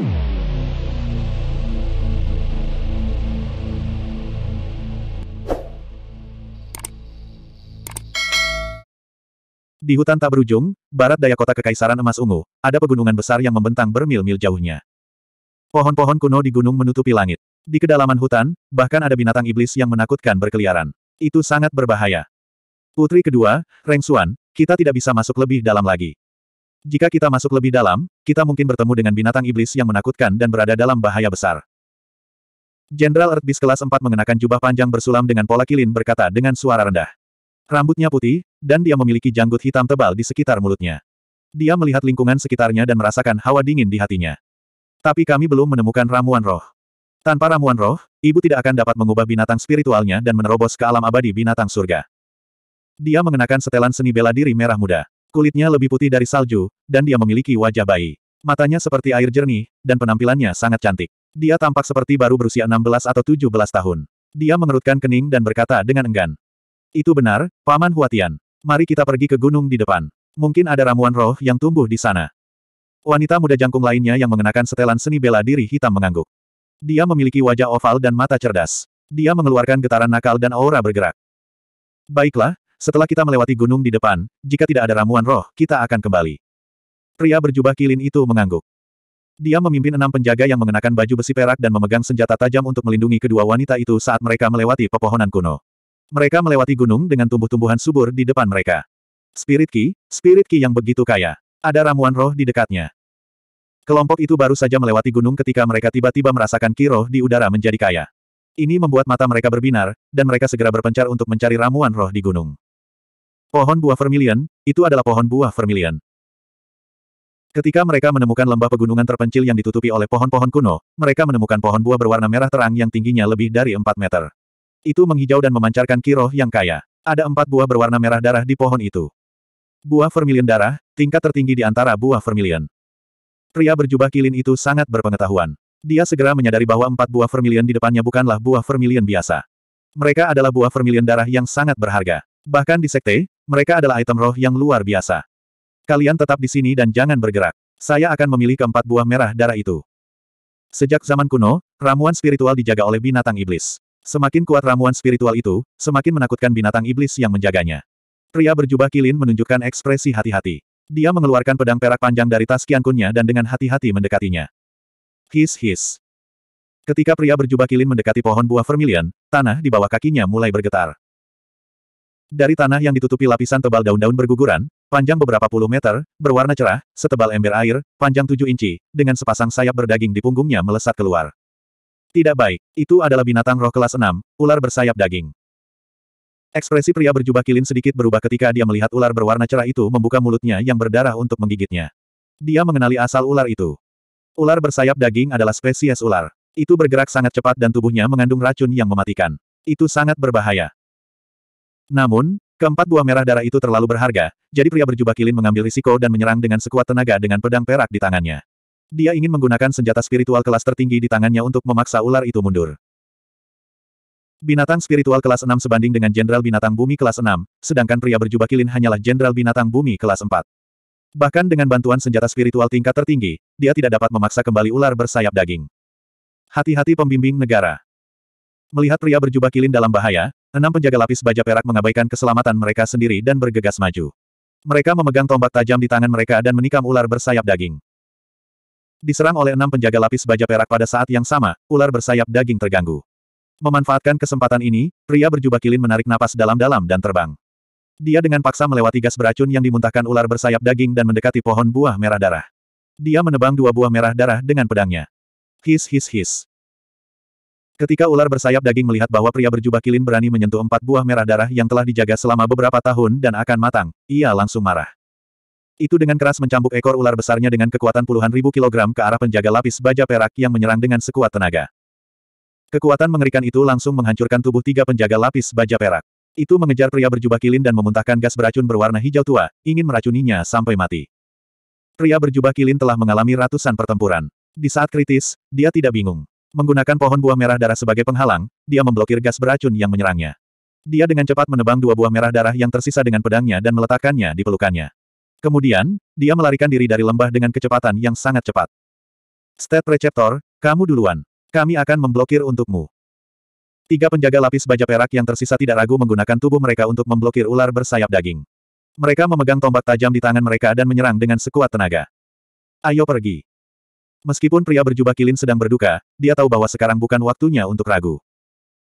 Di hutan tak berujung, barat daya kota Kekaisaran Emas Ungu, ada pegunungan besar yang membentang bermil-mil jauhnya. Pohon-pohon kuno di gunung menutupi langit. Di kedalaman hutan, bahkan ada binatang iblis yang menakutkan berkeliaran. Itu sangat berbahaya. Putri kedua, Reng Xuan, kita tidak bisa masuk lebih dalam lagi. Jika kita masuk lebih dalam, kita mungkin bertemu dengan binatang iblis yang menakutkan dan berada dalam bahaya besar. Jenderal Erdbis kelas 4 mengenakan jubah panjang bersulam dengan pola kilin berkata dengan suara rendah. Rambutnya putih, dan dia memiliki janggut hitam tebal di sekitar mulutnya. Dia melihat lingkungan sekitarnya dan merasakan hawa dingin di hatinya. Tapi kami belum menemukan ramuan roh. Tanpa ramuan roh, ibu tidak akan dapat mengubah binatang spiritualnya dan menerobos ke alam abadi binatang surga. Dia mengenakan setelan seni bela diri merah muda. Kulitnya lebih putih dari salju, dan dia memiliki wajah bayi. Matanya seperti air jernih, dan penampilannya sangat cantik. Dia tampak seperti baru berusia 16 atau 17 tahun. Dia mengerutkan kening dan berkata dengan enggan. Itu benar, Paman Huatian. Mari kita pergi ke gunung di depan. Mungkin ada ramuan roh yang tumbuh di sana. Wanita muda jangkung lainnya yang mengenakan setelan seni bela diri hitam mengangguk. Dia memiliki wajah oval dan mata cerdas. Dia mengeluarkan getaran nakal dan aura bergerak. Baiklah, setelah kita melewati gunung di depan, jika tidak ada ramuan roh, kita akan kembali. Pria berjubah kilin itu mengangguk. Dia memimpin enam penjaga yang mengenakan baju besi perak dan memegang senjata tajam untuk melindungi kedua wanita itu saat mereka melewati pepohonan kuno. Mereka melewati gunung dengan tumbuh-tumbuhan subur di depan mereka. Spirit Ki, Spirit Ki yang begitu kaya. Ada ramuan roh di dekatnya. Kelompok itu baru saja melewati gunung ketika mereka tiba-tiba merasakan ki roh di udara menjadi kaya. Ini membuat mata mereka berbinar, dan mereka segera berpencar untuk mencari ramuan roh di gunung. Pohon buah vermilion, itu adalah pohon buah vermilion. Ketika mereka menemukan lembah pegunungan terpencil yang ditutupi oleh pohon-pohon kuno, mereka menemukan pohon buah berwarna merah terang yang tingginya lebih dari 4 meter. Itu menghijau dan memancarkan kiroh yang kaya. Ada empat buah berwarna merah darah di pohon itu. Buah vermilion darah, tingkat tertinggi di antara buah vermilion. Pria berjubah kilin itu sangat berpengetahuan. Dia segera menyadari bahwa empat buah vermilion di depannya bukanlah buah vermilion biasa. Mereka adalah buah vermilion darah yang sangat berharga. Bahkan di sekte, mereka adalah item roh yang luar biasa. Kalian tetap di sini dan jangan bergerak. Saya akan memilih keempat buah merah darah itu. Sejak zaman kuno, ramuan spiritual dijaga oleh binatang iblis. Semakin kuat ramuan spiritual itu, semakin menakutkan binatang iblis yang menjaganya. Pria berjubah kilin menunjukkan ekspresi hati-hati. Dia mengeluarkan pedang perak panjang dari tas kiankunnya dan dengan hati-hati mendekatinya. His-his. Ketika pria berjubah kilin mendekati pohon buah vermilion, tanah di bawah kakinya mulai bergetar. Dari tanah yang ditutupi lapisan tebal daun-daun berguguran, panjang beberapa puluh meter, berwarna cerah, setebal ember air, panjang tujuh inci, dengan sepasang sayap berdaging di punggungnya melesat keluar. Tidak baik, itu adalah binatang roh kelas enam, ular bersayap daging. Ekspresi pria berjubah kilin sedikit berubah ketika dia melihat ular berwarna cerah itu membuka mulutnya yang berdarah untuk menggigitnya. Dia mengenali asal ular itu. Ular bersayap daging adalah spesies ular. Itu bergerak sangat cepat dan tubuhnya mengandung racun yang mematikan. Itu sangat berbahaya. Namun, keempat buah merah darah itu terlalu berharga, jadi pria berjubah kilin mengambil risiko dan menyerang dengan sekuat tenaga dengan pedang perak di tangannya. Dia ingin menggunakan senjata spiritual kelas tertinggi di tangannya untuk memaksa ular itu mundur. Binatang spiritual kelas 6 sebanding dengan jenderal binatang bumi kelas 6, sedangkan pria berjubah kilin hanyalah jenderal binatang bumi kelas 4. Bahkan dengan bantuan senjata spiritual tingkat tertinggi, dia tidak dapat memaksa kembali ular bersayap daging. Hati-hati pembimbing negara. Melihat pria berjubah kilin dalam bahaya, Enam penjaga lapis baja perak mengabaikan keselamatan mereka sendiri dan bergegas maju. Mereka memegang tombak tajam di tangan mereka dan menikam ular bersayap daging. Diserang oleh enam penjaga lapis baja perak pada saat yang sama, ular bersayap daging terganggu. Memanfaatkan kesempatan ini, pria berjubah kilin menarik napas dalam-dalam dan terbang. Dia dengan paksa melewati gas beracun yang dimuntahkan ular bersayap daging dan mendekati pohon buah merah darah. Dia menebang dua buah merah darah dengan pedangnya. His his his. Ketika ular bersayap daging melihat bahwa pria berjubah kilin berani menyentuh empat buah merah darah yang telah dijaga selama beberapa tahun dan akan matang, ia langsung marah. Itu dengan keras mencambuk ekor ular besarnya dengan kekuatan puluhan ribu kilogram ke arah penjaga lapis baja perak yang menyerang dengan sekuat tenaga. Kekuatan mengerikan itu langsung menghancurkan tubuh tiga penjaga lapis baja perak. Itu mengejar pria berjubah kilin dan memuntahkan gas beracun berwarna hijau tua, ingin meracuninya sampai mati. Pria berjubah kilin telah mengalami ratusan pertempuran. Di saat kritis, dia tidak bingung. Menggunakan pohon buah merah darah sebagai penghalang, dia memblokir gas beracun yang menyerangnya. Dia dengan cepat menebang dua buah merah darah yang tersisa dengan pedangnya dan meletakkannya di pelukannya. Kemudian, dia melarikan diri dari lembah dengan kecepatan yang sangat cepat. Stat Receptor, kamu duluan. Kami akan memblokir untukmu. Tiga penjaga lapis baja perak yang tersisa tidak ragu menggunakan tubuh mereka untuk memblokir ular bersayap daging. Mereka memegang tombak tajam di tangan mereka dan menyerang dengan sekuat tenaga. Ayo pergi. Meskipun pria berjubah kilin sedang berduka, dia tahu bahwa sekarang bukan waktunya untuk ragu.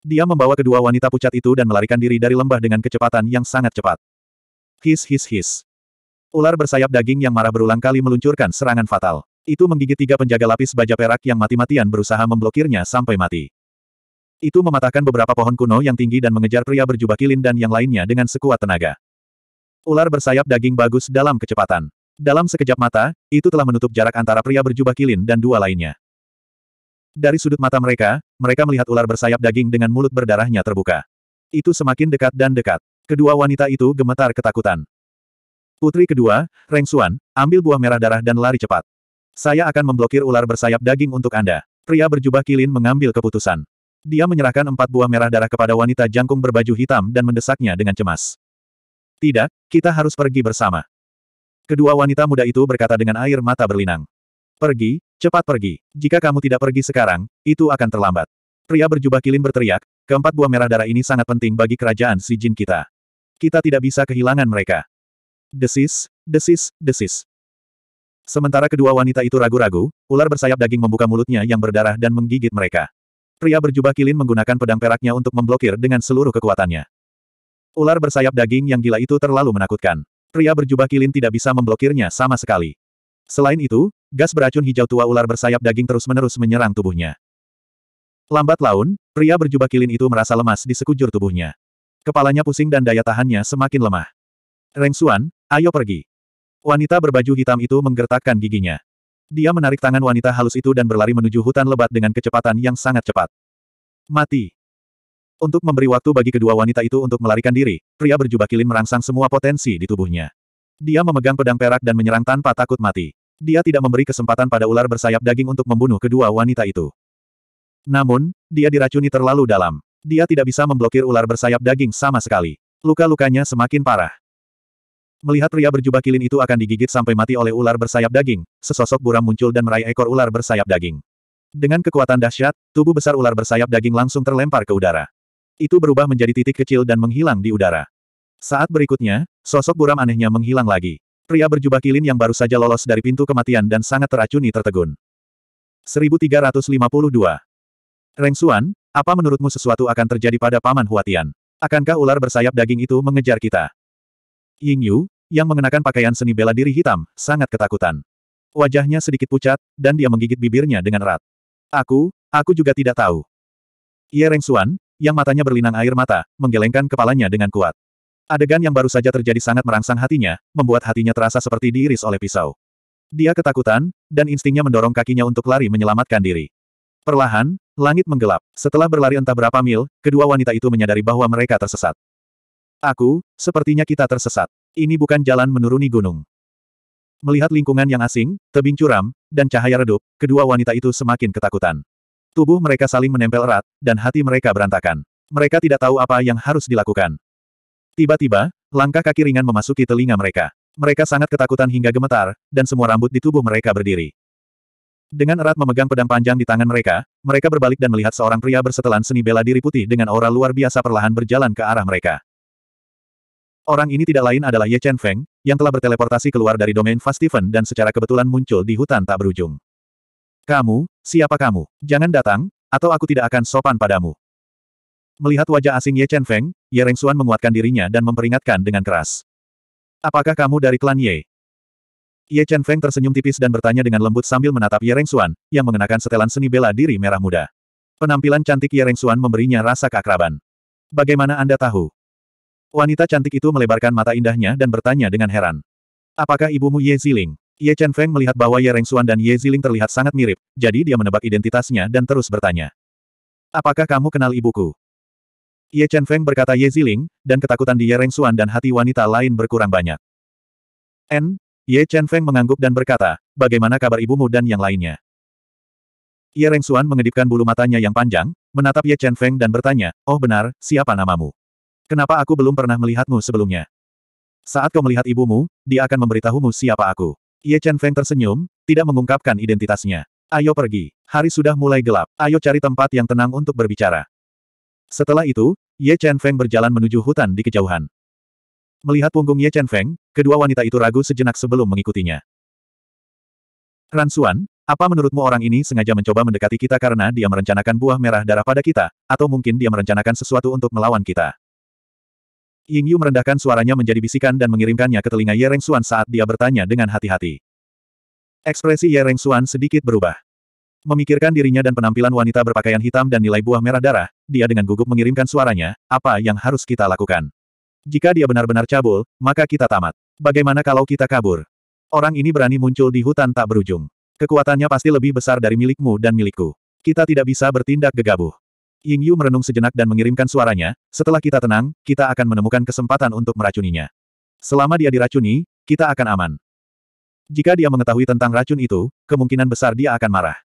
Dia membawa kedua wanita pucat itu dan melarikan diri dari lembah dengan kecepatan yang sangat cepat. His his his. Ular bersayap daging yang marah berulang kali meluncurkan serangan fatal. Itu menggigit tiga penjaga lapis baja perak yang mati-matian berusaha memblokirnya sampai mati. Itu mematahkan beberapa pohon kuno yang tinggi dan mengejar pria berjubah kilin dan yang lainnya dengan sekuat tenaga. Ular bersayap daging bagus dalam kecepatan. Dalam sekejap mata, itu telah menutup jarak antara pria berjubah kilin dan dua lainnya. Dari sudut mata mereka, mereka melihat ular bersayap daging dengan mulut berdarahnya terbuka. Itu semakin dekat dan dekat. Kedua wanita itu gemetar ketakutan. Putri kedua, Reng Xuan, ambil buah merah darah dan lari cepat. Saya akan memblokir ular bersayap daging untuk Anda. Pria berjubah kilin mengambil keputusan. Dia menyerahkan empat buah merah darah kepada wanita jangkung berbaju hitam dan mendesaknya dengan cemas. Tidak, kita harus pergi bersama. Kedua wanita muda itu berkata dengan air mata berlinang. Pergi, cepat pergi. Jika kamu tidak pergi sekarang, itu akan terlambat. Pria berjubah kilin berteriak, keempat buah merah darah ini sangat penting bagi kerajaan si jin kita. Kita tidak bisa kehilangan mereka. Desis, desis, desis. Sementara kedua wanita itu ragu-ragu, ular bersayap daging membuka mulutnya yang berdarah dan menggigit mereka. Pria berjubah kilin menggunakan pedang peraknya untuk memblokir dengan seluruh kekuatannya. Ular bersayap daging yang gila itu terlalu menakutkan pria berjubah kilin tidak bisa memblokirnya sama sekali. Selain itu, gas beracun hijau tua ular bersayap daging terus-menerus menyerang tubuhnya. Lambat laun, pria berjubah kilin itu merasa lemas di sekujur tubuhnya. Kepalanya pusing dan daya tahannya semakin lemah. Reng Xuan, ayo pergi. Wanita berbaju hitam itu menggertakkan giginya. Dia menarik tangan wanita halus itu dan berlari menuju hutan lebat dengan kecepatan yang sangat cepat. Mati. Untuk memberi waktu bagi kedua wanita itu untuk melarikan diri, pria berjubah kilin merangsang semua potensi di tubuhnya. Dia memegang pedang perak dan menyerang tanpa takut mati. Dia tidak memberi kesempatan pada ular bersayap daging untuk membunuh kedua wanita itu. Namun, dia diracuni terlalu dalam. Dia tidak bisa memblokir ular bersayap daging sama sekali. Luka-lukanya semakin parah. Melihat pria berjubah kilin itu akan digigit sampai mati oleh ular bersayap daging, sesosok buram muncul dan meraih ekor ular bersayap daging. Dengan kekuatan dahsyat, tubuh besar ular bersayap daging langsung terlempar ke udara itu berubah menjadi titik kecil dan menghilang di udara. Saat berikutnya, sosok buram anehnya menghilang lagi. Pria berjubah kilin yang baru saja lolos dari pintu kematian dan sangat teracuni tertegun. 1352. Reng Xuan, apa menurutmu sesuatu akan terjadi pada Paman Huatian? Akankah ular bersayap daging itu mengejar kita? Ying Yu, yang mengenakan pakaian seni bela diri hitam, sangat ketakutan. Wajahnya sedikit pucat, dan dia menggigit bibirnya dengan erat. Aku, aku juga tidak tahu. Ye Reng Xuan, yang matanya berlinang air mata, menggelengkan kepalanya dengan kuat. Adegan yang baru saja terjadi sangat merangsang hatinya, membuat hatinya terasa seperti diiris oleh pisau. Dia ketakutan, dan instingnya mendorong kakinya untuk lari menyelamatkan diri. Perlahan, langit menggelap. Setelah berlari entah berapa mil, kedua wanita itu menyadari bahwa mereka tersesat. Aku, sepertinya kita tersesat. Ini bukan jalan menuruni gunung. Melihat lingkungan yang asing, tebing curam, dan cahaya redup, kedua wanita itu semakin ketakutan. Tubuh mereka saling menempel erat, dan hati mereka berantakan. Mereka tidak tahu apa yang harus dilakukan. Tiba-tiba, langkah kaki ringan memasuki telinga mereka. Mereka sangat ketakutan hingga gemetar, dan semua rambut di tubuh mereka berdiri. Dengan erat memegang pedang panjang di tangan mereka, mereka berbalik dan melihat seorang pria bersetelan seni bela diri putih dengan aura luar biasa perlahan berjalan ke arah mereka. Orang ini tidak lain adalah Ye Chen Feng, yang telah berteleportasi keluar dari domain Steven dan secara kebetulan muncul di hutan tak berujung. Kamu, siapa kamu? Jangan datang, atau aku tidak akan sopan padamu. Melihat wajah asing Ye Chen Feng, Ye Reng Xuan menguatkan dirinya dan memperingatkan dengan keras. Apakah kamu dari klan Ye? Ye Chen Feng tersenyum tipis dan bertanya dengan lembut sambil menatap Ye Reng Xuan, yang mengenakan setelan seni bela diri merah muda. Penampilan cantik Ye Reng Xuan memberinya rasa keakraban. Bagaimana Anda tahu? Wanita cantik itu melebarkan mata indahnya dan bertanya dengan heran. Apakah ibumu Ye Ziling? Ye Chen Feng melihat bahwa Ye Reng Xuan dan Ye Ziling terlihat sangat mirip, jadi dia menebak identitasnya dan terus bertanya. Apakah kamu kenal ibuku? Ye Chen Feng berkata Ye Ziling, dan ketakutan di Ye Reng Xuan dan hati wanita lain berkurang banyak. N. Ye Chen Feng mengangguk dan berkata, bagaimana kabar ibumu dan yang lainnya? Ye Reng Xuan mengedipkan bulu matanya yang panjang, menatap Ye Chen Feng dan bertanya, oh benar, siapa namamu? Kenapa aku belum pernah melihatmu sebelumnya? Saat kau melihat ibumu, dia akan memberitahumu siapa aku. Ye Chen Feng tersenyum, tidak mengungkapkan identitasnya. Ayo pergi. Hari sudah mulai gelap. Ayo cari tempat yang tenang untuk berbicara. Setelah itu, Ye Chen Feng berjalan menuju hutan di kejauhan. Melihat punggung Ye Chen Feng, kedua wanita itu ragu sejenak sebelum mengikutinya. Ran Ransuan, apa menurutmu orang ini sengaja mencoba mendekati kita karena dia merencanakan buah merah darah pada kita, atau mungkin dia merencanakan sesuatu untuk melawan kita? Ying Yu merendahkan suaranya menjadi bisikan dan mengirimkannya ke telinga Ye Reng Xuan saat dia bertanya dengan hati-hati. Ekspresi Ye Reng Xuan sedikit berubah. Memikirkan dirinya dan penampilan wanita berpakaian hitam dan nilai buah merah darah, dia dengan gugup mengirimkan suaranya, apa yang harus kita lakukan? Jika dia benar-benar cabul, maka kita tamat. Bagaimana kalau kita kabur? Orang ini berani muncul di hutan tak berujung. Kekuatannya pasti lebih besar dari milikmu dan milikku. Kita tidak bisa bertindak gegabah. Ying Yu merenung sejenak dan mengirimkan suaranya, setelah kita tenang, kita akan menemukan kesempatan untuk meracuninya. Selama dia diracuni, kita akan aman. Jika dia mengetahui tentang racun itu, kemungkinan besar dia akan marah.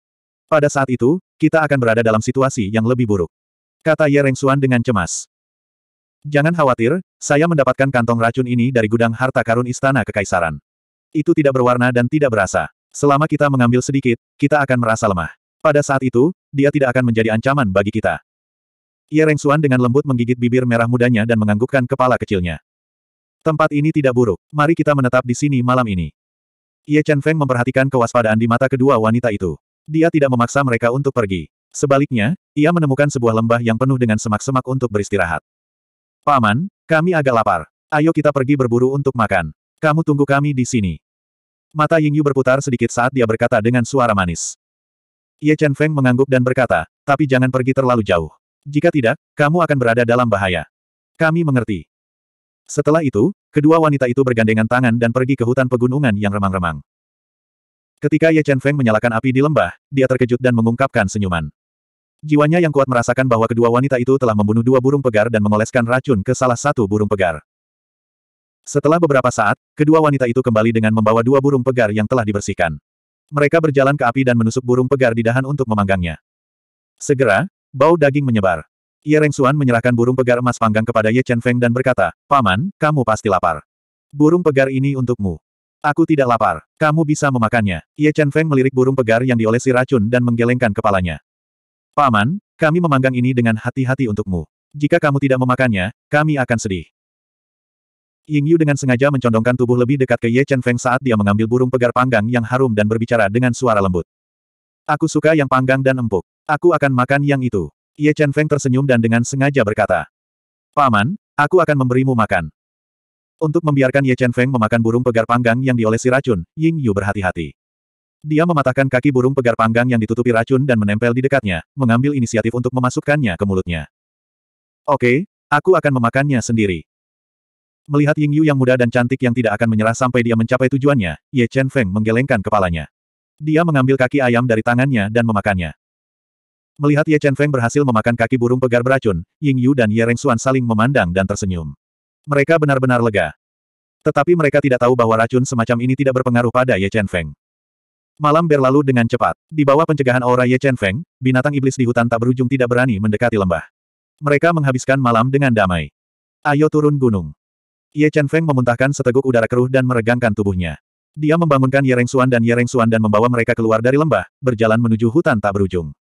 Pada saat itu, kita akan berada dalam situasi yang lebih buruk. Kata Ye Reng Xuan dengan cemas. Jangan khawatir, saya mendapatkan kantong racun ini dari gudang harta karun istana kekaisaran. Itu tidak berwarna dan tidak berasa. Selama kita mengambil sedikit, kita akan merasa lemah. Pada saat itu, dia tidak akan menjadi ancaman bagi kita. Ye Xuan dengan lembut menggigit bibir merah mudanya dan menganggukkan kepala kecilnya. Tempat ini tidak buruk, mari kita menetap di sini malam ini. Ye Chen Feng memperhatikan kewaspadaan di mata kedua wanita itu. Dia tidak memaksa mereka untuk pergi. Sebaliknya, ia menemukan sebuah lembah yang penuh dengan semak-semak untuk beristirahat. Paman, kami agak lapar. Ayo kita pergi berburu untuk makan. Kamu tunggu kami di sini. Mata Ying Yu berputar sedikit saat dia berkata dengan suara manis. Ye Chen Feng mengangguk dan berkata, tapi jangan pergi terlalu jauh. Jika tidak, kamu akan berada dalam bahaya. Kami mengerti. Setelah itu, kedua wanita itu bergandengan tangan dan pergi ke hutan pegunungan yang remang-remang. Ketika Ye Chen Feng menyalakan api di lembah, dia terkejut dan mengungkapkan senyuman. Jiwanya yang kuat merasakan bahwa kedua wanita itu telah membunuh dua burung pegar dan mengoleskan racun ke salah satu burung pegar. Setelah beberapa saat, kedua wanita itu kembali dengan membawa dua burung pegar yang telah dibersihkan. Mereka berjalan ke api dan menusuk burung pegar di dahan untuk memanggangnya. Segera, bau daging menyebar. Ye Rengsuan menyerahkan burung pegar emas panggang kepada Ye Chen Feng dan berkata, Paman, kamu pasti lapar. Burung pegar ini untukmu. Aku tidak lapar. Kamu bisa memakannya. Ye Chen Feng melirik burung pegar yang diolesi racun dan menggelengkan kepalanya. Paman, kami memanggang ini dengan hati-hati untukmu. Jika kamu tidak memakannya, kami akan sedih. Ying Yu dengan sengaja mencondongkan tubuh lebih dekat ke Ye Chen Feng saat dia mengambil burung pegar panggang yang harum dan berbicara dengan suara lembut. Aku suka yang panggang dan empuk. Aku akan makan yang itu. Ye Chen Feng tersenyum dan dengan sengaja berkata. Paman, aku akan memberimu makan. Untuk membiarkan Ye Chen Feng memakan burung pegar panggang yang diolesi racun, Ying Yu berhati-hati. Dia mematahkan kaki burung pegar panggang yang ditutupi racun dan menempel di dekatnya, mengambil inisiatif untuk memasukkannya ke mulutnya. Oke, aku akan memakannya sendiri. Melihat Ying Yu yang muda dan cantik yang tidak akan menyerah sampai dia mencapai tujuannya, Ye Chen Feng menggelengkan kepalanya. Dia mengambil kaki ayam dari tangannya dan memakannya. Melihat Ye Chen Feng berhasil memakan kaki burung pegar beracun, Ying Yu dan Ye Reng Xuan saling memandang dan tersenyum. Mereka benar-benar lega. Tetapi mereka tidak tahu bahwa racun semacam ini tidak berpengaruh pada Ye Chen Feng. Malam berlalu dengan cepat. Di bawah pencegahan aura Ye Chen Feng, binatang iblis di hutan tak berujung tidak berani mendekati lembah. Mereka menghabiskan malam dengan damai. Ayo turun gunung. Ye Chen Feng memuntahkan seteguk udara keruh dan meregangkan tubuhnya. Dia membangunkan Yereng Suan dan Yereng Suan dan membawa mereka keluar dari lembah, berjalan menuju hutan tak berujung.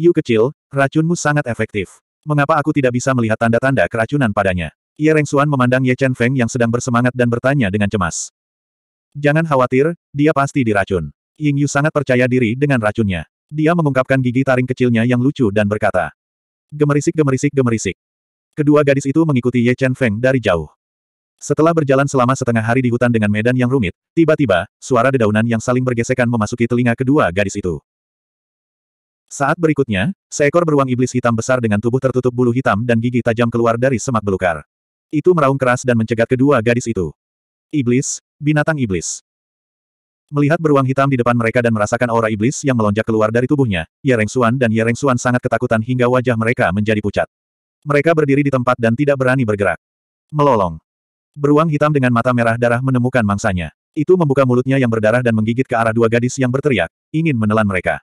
Yu kecil, racunmu sangat efektif. Mengapa aku tidak bisa melihat tanda-tanda keracunan padanya? Yereng Suan memandang Ye Chen Feng yang sedang bersemangat dan bertanya dengan cemas. Jangan khawatir, dia pasti diracun. Ying Yu sangat percaya diri dengan racunnya. Dia mengungkapkan gigi taring kecilnya yang lucu dan berkata. Gemerisik gemerisik gemerisik. Kedua gadis itu mengikuti Ye Chen Feng dari jauh. Setelah berjalan selama setengah hari di hutan dengan medan yang rumit, tiba-tiba, suara dedaunan yang saling bergesekan memasuki telinga kedua gadis itu. Saat berikutnya, seekor beruang iblis hitam besar dengan tubuh tertutup bulu hitam dan gigi tajam keluar dari semak belukar. Itu meraung keras dan mencegat kedua gadis itu. Iblis, binatang iblis. Melihat beruang hitam di depan mereka dan merasakan aura iblis yang melonjak keluar dari tubuhnya, Yereng Suan dan Yereng Suan sangat ketakutan hingga wajah mereka menjadi pucat. Mereka berdiri di tempat dan tidak berani bergerak. Melolong. Beruang hitam dengan mata merah darah menemukan mangsanya. Itu membuka mulutnya yang berdarah dan menggigit ke arah dua gadis yang berteriak, ingin menelan mereka.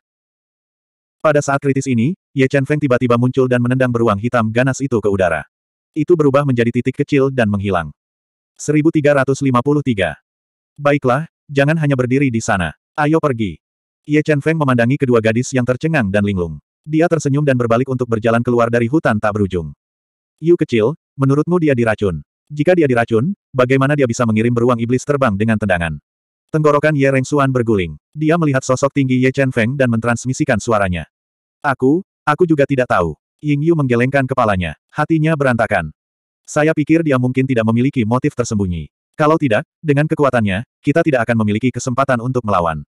Pada saat kritis ini, Ye Chen Feng tiba-tiba muncul dan menendang beruang hitam ganas itu ke udara. Itu berubah menjadi titik kecil dan menghilang. 1353. Baiklah, jangan hanya berdiri di sana. Ayo pergi. Ye Chen Feng memandangi kedua gadis yang tercengang dan linglung. Dia tersenyum dan berbalik untuk berjalan keluar dari hutan tak berujung. Yu kecil, menurutmu dia diracun? Jika dia diracun, bagaimana dia bisa mengirim beruang iblis terbang dengan tendangan? Tenggorokan Ye Reng Xuan berguling. Dia melihat sosok tinggi Ye Chen Feng dan mentransmisikan suaranya. Aku, aku juga tidak tahu. Ying Yu menggelengkan kepalanya. Hatinya berantakan. Saya pikir dia mungkin tidak memiliki motif tersembunyi. Kalau tidak, dengan kekuatannya, kita tidak akan memiliki kesempatan untuk melawan.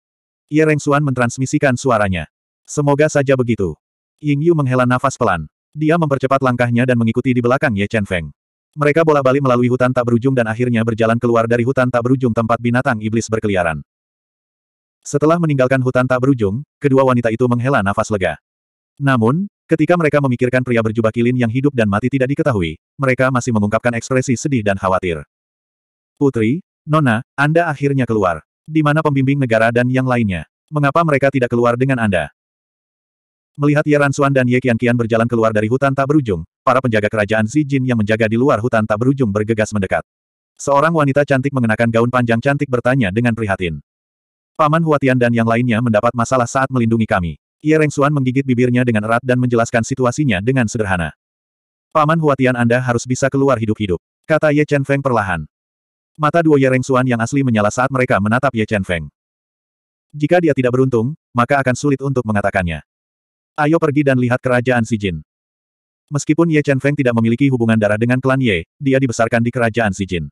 Ye Reng Xuan mentransmisikan suaranya. Semoga saja begitu. Ying Yu menghela nafas pelan. Dia mempercepat langkahnya dan mengikuti di belakang Ye Chen Feng. Mereka bola balik melalui hutan tak berujung dan akhirnya berjalan keluar dari hutan tak berujung tempat binatang iblis berkeliaran. Setelah meninggalkan hutan tak berujung, kedua wanita itu menghela nafas lega. Namun, ketika mereka memikirkan pria berjubah kilin yang hidup dan mati tidak diketahui, mereka masih mengungkapkan ekspresi sedih dan khawatir. Putri, Nona, Anda akhirnya keluar. Di mana pembimbing negara dan yang lainnya? Mengapa mereka tidak keluar dengan Anda? Melihat Ye Ransuan dan Ye Qianqian berjalan keluar dari hutan tak berujung, para penjaga kerajaan Xi yang menjaga di luar hutan tak berujung bergegas mendekat. Seorang wanita cantik mengenakan gaun panjang cantik bertanya dengan prihatin. Paman Huatian dan yang lainnya mendapat masalah saat melindungi kami. Ye Rengsuan menggigit bibirnya dengan erat dan menjelaskan situasinya dengan sederhana. Paman Huatian Anda harus bisa keluar hidup-hidup, kata Ye Chen Feng perlahan. Mata dua Ye Rengsuan yang asli menyala saat mereka menatap Ye Chen Feng. Jika dia tidak beruntung, maka akan sulit untuk mengatakannya. Ayo pergi dan lihat kerajaan Sijin. Meskipun Ye Chen Feng tidak memiliki hubungan darah dengan klan Ye, dia dibesarkan di kerajaan Sijin.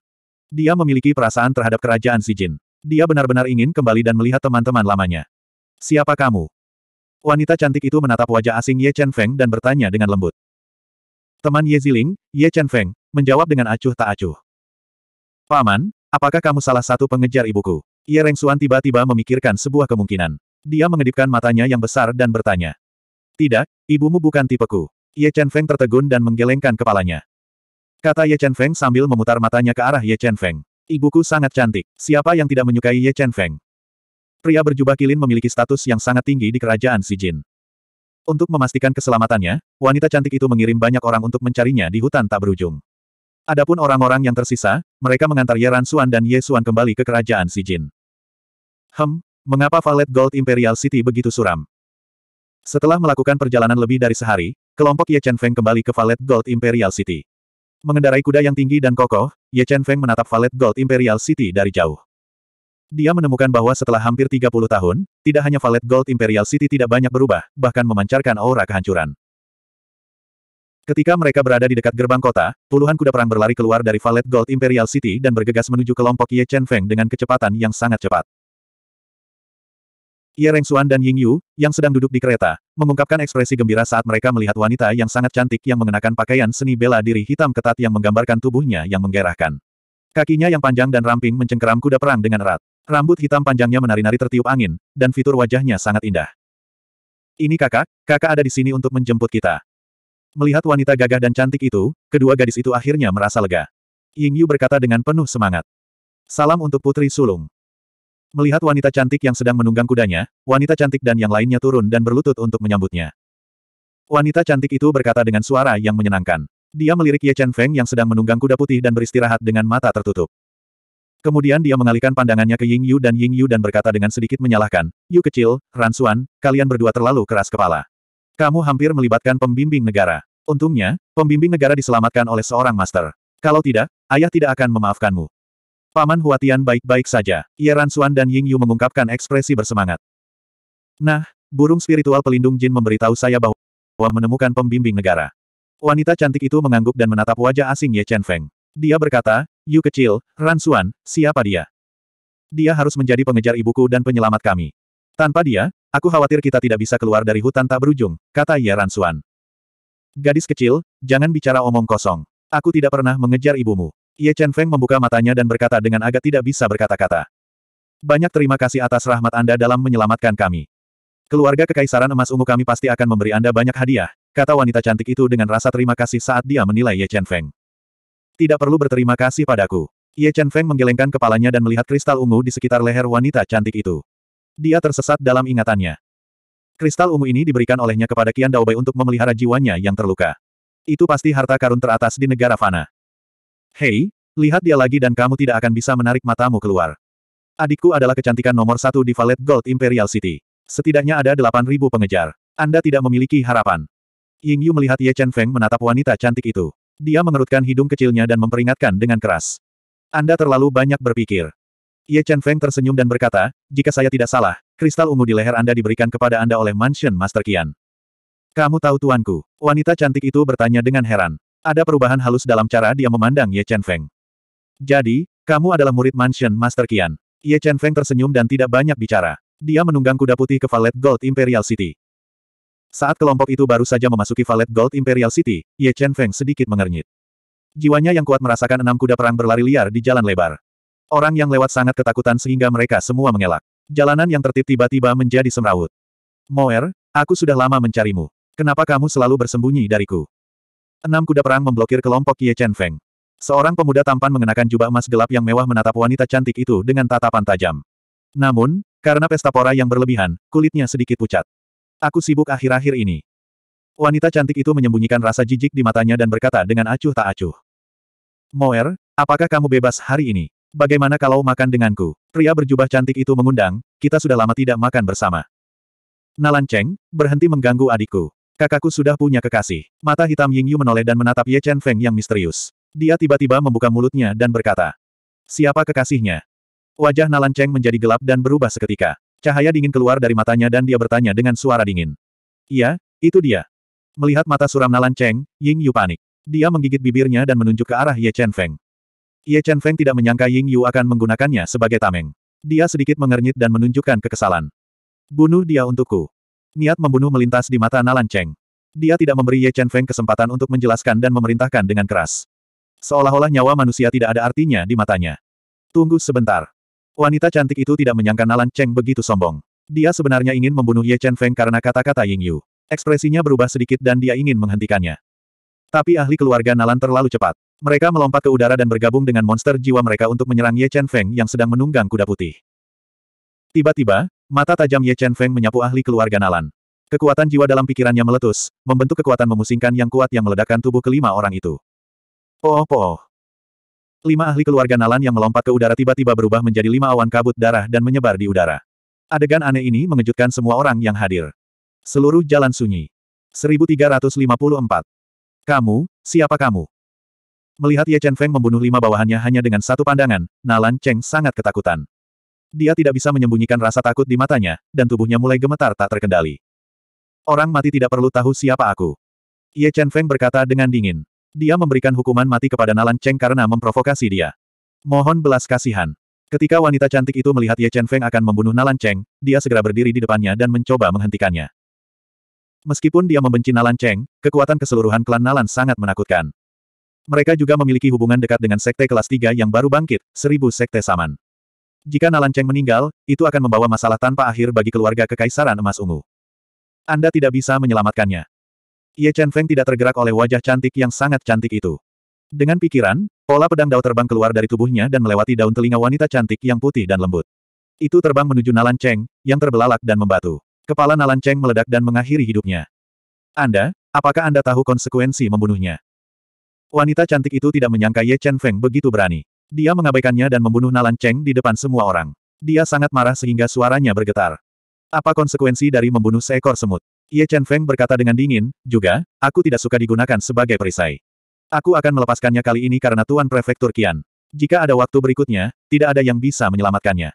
Dia memiliki perasaan terhadap kerajaan Sijin. Dia benar-benar ingin kembali dan melihat teman-teman lamanya. Siapa kamu? Wanita cantik itu menatap wajah asing Ye Chen Feng dan bertanya dengan lembut. Teman Ye Ziling, Ye Chen Feng, menjawab dengan acuh tak acuh. Paman, apakah kamu salah satu pengejar ibuku? Ye Reng tiba-tiba memikirkan sebuah kemungkinan. Dia mengedipkan matanya yang besar dan bertanya. Tidak, ibumu bukan tipeku. Ye Chen Feng tertegun dan menggelengkan kepalanya. Kata Ye Chen Feng sambil memutar matanya ke arah Ye Chen Feng. Ibuku sangat cantik. Siapa yang tidak menyukai Ye Chen Feng? Pria berjubah kilin memiliki status yang sangat tinggi di kerajaan Jin. Untuk memastikan keselamatannya, wanita cantik itu mengirim banyak orang untuk mencarinya di hutan tak berujung. Adapun orang-orang yang tersisa, mereka mengantar Ye Ransuan dan Ye Suan kembali ke kerajaan Jin. Hem, mengapa Valet Gold Imperial City begitu suram? Setelah melakukan perjalanan lebih dari sehari, kelompok Ye Chen Feng kembali ke Valet Gold Imperial City. Mengendarai kuda yang tinggi dan kokoh, Ye Chen Feng menatap Valet Gold Imperial City dari jauh. Dia menemukan bahwa setelah hampir 30 tahun, tidak hanya Valet Gold Imperial City tidak banyak berubah, bahkan memancarkan aura kehancuran. Ketika mereka berada di dekat gerbang kota, puluhan kuda perang berlari keluar dari Valet Gold Imperial City dan bergegas menuju kelompok Ye Chen Feng dengan kecepatan yang sangat cepat. Ye Rengsuan dan Ying Yu, yang sedang duduk di kereta, mengungkapkan ekspresi gembira saat mereka melihat wanita yang sangat cantik yang mengenakan pakaian seni bela diri hitam ketat yang menggambarkan tubuhnya yang menggerahkan. Kakinya yang panjang dan ramping mencengkeram kuda perang dengan erat. Rambut hitam panjangnya menari-nari tertiup angin, dan fitur wajahnya sangat indah. Ini kakak, kakak ada di sini untuk menjemput kita. Melihat wanita gagah dan cantik itu, kedua gadis itu akhirnya merasa lega. Ying Yu berkata dengan penuh semangat. Salam untuk putri sulung. Melihat wanita cantik yang sedang menunggang kudanya, wanita cantik dan yang lainnya turun dan berlutut untuk menyambutnya. Wanita cantik itu berkata dengan suara yang menyenangkan. Dia melirik Ye Chen Feng yang sedang menunggang kuda putih dan beristirahat dengan mata tertutup. Kemudian dia mengalihkan pandangannya ke Ying Yu dan Ying Yu dan berkata dengan sedikit menyalahkan, Yu kecil, Ransuan, kalian berdua terlalu keras kepala. Kamu hampir melibatkan pembimbing negara. Untungnya, pembimbing negara diselamatkan oleh seorang master. Kalau tidak, ayah tidak akan memaafkanmu. Paman Huatian baik-baik saja. Ye Ransuan dan Ying Yu mengungkapkan ekspresi bersemangat. Nah, burung spiritual pelindung jin memberitahu saya bahwa menemukan pembimbing negara. Wanita cantik itu mengangguk dan menatap wajah asing Ye Chen Feng. Dia berkata, Yu kecil, Ransuan, siapa dia? Dia harus menjadi pengejar ibuku dan penyelamat kami. Tanpa dia, aku khawatir kita tidak bisa keluar dari hutan tak berujung, kata Ye Ransuan. Gadis kecil, jangan bicara omong kosong. Aku tidak pernah mengejar ibumu. Ye Chen Feng membuka matanya dan berkata dengan agak tidak bisa berkata-kata. Banyak terima kasih atas rahmat Anda dalam menyelamatkan kami. Keluarga Kekaisaran Emas Ungu kami pasti akan memberi Anda banyak hadiah, kata wanita cantik itu dengan rasa terima kasih saat dia menilai Ye Chen Feng. Tidak perlu berterima kasih padaku. Ye Chen Feng menggelengkan kepalanya dan melihat kristal ungu di sekitar leher wanita cantik itu. Dia tersesat dalam ingatannya. Kristal ungu ini diberikan olehnya kepada Qian Daobai untuk memelihara jiwanya yang terluka. Itu pasti harta karun teratas di negara Fana. Hei, lihat dia lagi dan kamu tidak akan bisa menarik matamu keluar. Adikku adalah kecantikan nomor satu di Valet Gold Imperial City. Setidaknya ada 8.000 pengejar. Anda tidak memiliki harapan. Ying Yu melihat Ye Chen Feng menatap wanita cantik itu. Dia mengerutkan hidung kecilnya dan memperingatkan dengan keras. Anda terlalu banyak berpikir. Ye Chen Feng tersenyum dan berkata, jika saya tidak salah, kristal ungu di leher Anda diberikan kepada Anda oleh Mansion Master Qian. Kamu tahu tuanku? Wanita cantik itu bertanya dengan heran. Ada perubahan halus dalam cara dia memandang Ye Chen Feng. Jadi, kamu adalah murid Mansion Master Qian. Ye Chen Feng tersenyum dan tidak banyak bicara. Dia menunggang kuda putih ke Valet Gold Imperial City. Saat kelompok itu baru saja memasuki Valet Gold Imperial City, Ye Chen Feng sedikit mengernyit. Jiwanya yang kuat merasakan enam kuda perang berlari liar di jalan lebar. Orang yang lewat sangat ketakutan sehingga mereka semua mengelak. Jalanan yang tertib tiba-tiba menjadi semrawut. Moer, aku sudah lama mencarimu. Kenapa kamu selalu bersembunyi dariku? Enam kuda perang memblokir kelompok Ye Chen Feng. Seorang pemuda tampan mengenakan jubah emas gelap yang mewah menatap wanita cantik itu dengan tatapan tajam. Namun, karena pesta pora yang berlebihan, kulitnya sedikit pucat. Aku sibuk akhir-akhir ini. Wanita cantik itu menyembunyikan rasa jijik di matanya dan berkata dengan acuh tak acuh. Moer, apakah kamu bebas hari ini? Bagaimana kalau makan denganku? Pria berjubah cantik itu mengundang, kita sudah lama tidak makan bersama. Nalan Cheng, berhenti mengganggu adikku. Kakakku sudah punya kekasih. Mata hitam Ying Yu menoleh dan menatap Ye Chen Feng yang misterius. Dia tiba-tiba membuka mulutnya dan berkata. Siapa kekasihnya? Wajah Nalan Cheng menjadi gelap dan berubah seketika. Cahaya dingin keluar dari matanya dan dia bertanya dengan suara dingin. Iya, itu dia. Melihat mata suram Nalan Cheng, Ying Yu panik. Dia menggigit bibirnya dan menunjuk ke arah Ye Chen Feng. Ye Chen Feng tidak menyangka Ying Yu akan menggunakannya sebagai tameng. Dia sedikit mengernyit dan menunjukkan kekesalan. Bunuh dia untukku. Niat membunuh melintas di mata Nalan Cheng. Dia tidak memberi Ye Chen Feng kesempatan untuk menjelaskan dan memerintahkan dengan keras. Seolah-olah nyawa manusia tidak ada artinya di matanya. Tunggu sebentar. Wanita cantik itu tidak menyangka Nalan Cheng begitu sombong. Dia sebenarnya ingin membunuh Ye Chen Feng karena kata-kata Ying Yu. Ekspresinya berubah sedikit dan dia ingin menghentikannya. Tapi ahli keluarga Nalan terlalu cepat. Mereka melompat ke udara dan bergabung dengan monster jiwa mereka untuk menyerang Ye Chen Feng yang sedang menunggang kuda putih. Tiba-tiba, mata tajam Ye Chen Feng menyapu ahli keluarga Nalan. Kekuatan jiwa dalam pikirannya meletus, membentuk kekuatan memusingkan yang kuat yang meledakkan tubuh kelima orang itu. Pooh pooh. Lima ahli keluarga Nalan yang melompat ke udara tiba-tiba berubah menjadi lima awan kabut darah dan menyebar di udara. Adegan aneh ini mengejutkan semua orang yang hadir. Seluruh jalan sunyi. 1354. Kamu, siapa kamu? Melihat Ye Chen Feng membunuh lima bawahannya hanya dengan satu pandangan, Nalan Cheng sangat ketakutan. Dia tidak bisa menyembunyikan rasa takut di matanya, dan tubuhnya mulai gemetar tak terkendali. Orang mati tidak perlu tahu siapa aku. Ye Chen Feng berkata dengan dingin. Dia memberikan hukuman mati kepada Nalan Cheng karena memprovokasi dia. Mohon belas kasihan. Ketika wanita cantik itu melihat Ye Chen Feng akan membunuh Nalan Cheng, dia segera berdiri di depannya dan mencoba menghentikannya. Meskipun dia membenci Nalan Cheng, kekuatan keseluruhan klan Nalan sangat menakutkan. Mereka juga memiliki hubungan dekat dengan sekte kelas 3 yang baru bangkit, seribu sekte saman. Jika Nalan Cheng meninggal, itu akan membawa masalah tanpa akhir bagi keluarga Kekaisaran Emas Ungu. Anda tidak bisa menyelamatkannya. Ye Chen Feng tidak tergerak oleh wajah cantik yang sangat cantik itu. Dengan pikiran, pola pedang dao terbang keluar dari tubuhnya dan melewati daun telinga wanita cantik yang putih dan lembut. Itu terbang menuju Nalan Cheng, yang terbelalak dan membatu. Kepala Nalan Cheng meledak dan mengakhiri hidupnya. Anda, apakah Anda tahu konsekuensi membunuhnya? Wanita cantik itu tidak menyangka Ye Chen Feng begitu berani. Dia mengabaikannya dan membunuh Nalan Cheng di depan semua orang. Dia sangat marah sehingga suaranya bergetar. Apa konsekuensi dari membunuh seekor semut? Ye Chen Feng berkata dengan dingin, juga, aku tidak suka digunakan sebagai perisai. Aku akan melepaskannya kali ini karena Tuan Prefektur Qian. Jika ada waktu berikutnya, tidak ada yang bisa menyelamatkannya.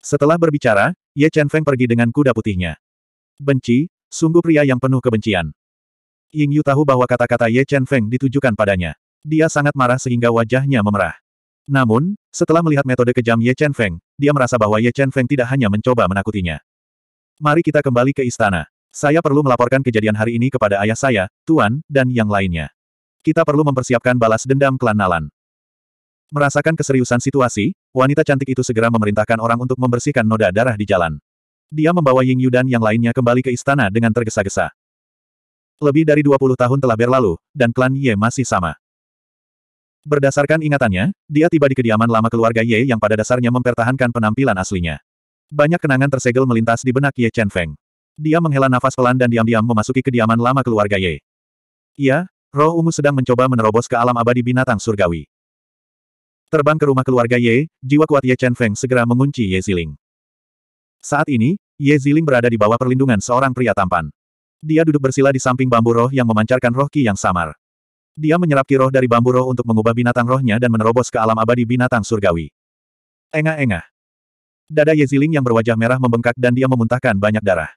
Setelah berbicara, Ye Chen Feng pergi dengan kuda putihnya. Benci, sungguh pria yang penuh kebencian. Ying Yu tahu bahwa kata-kata Ye Chen Feng ditujukan padanya. Dia sangat marah sehingga wajahnya memerah. Namun, setelah melihat metode kejam Ye Chen Feng, dia merasa bahwa Ye Chen Feng tidak hanya mencoba menakutinya. Mari kita kembali ke istana. Saya perlu melaporkan kejadian hari ini kepada ayah saya, Tuan, dan yang lainnya. Kita perlu mempersiapkan balas dendam klan Nalan. Merasakan keseriusan situasi, wanita cantik itu segera memerintahkan orang untuk membersihkan noda darah di jalan. Dia membawa Ying Yu dan yang lainnya kembali ke istana dengan tergesa-gesa. Lebih dari 20 tahun telah berlalu, dan klan Ye masih sama. Berdasarkan ingatannya, dia tiba di kediaman lama keluarga Ye yang pada dasarnya mempertahankan penampilan aslinya. Banyak kenangan tersegel melintas di benak Ye Chen Feng. Dia menghela nafas pelan dan diam-diam memasuki kediaman lama keluarga Ye. Ya, roh ungu sedang mencoba menerobos ke alam abadi binatang surgawi. Terbang ke rumah keluarga Ye, jiwa kuat Ye Chen Feng segera mengunci Ye Ziling. Saat ini, Ye Ziling berada di bawah perlindungan seorang pria tampan. Dia duduk bersila di samping bambu roh yang memancarkan roh ki yang samar. Dia menyerap kiroh dari bambu roh untuk mengubah binatang rohnya dan menerobos ke alam abadi binatang surgawi. Engah-engah. Dada Ye Ziling yang berwajah merah membengkak dan dia memuntahkan banyak darah.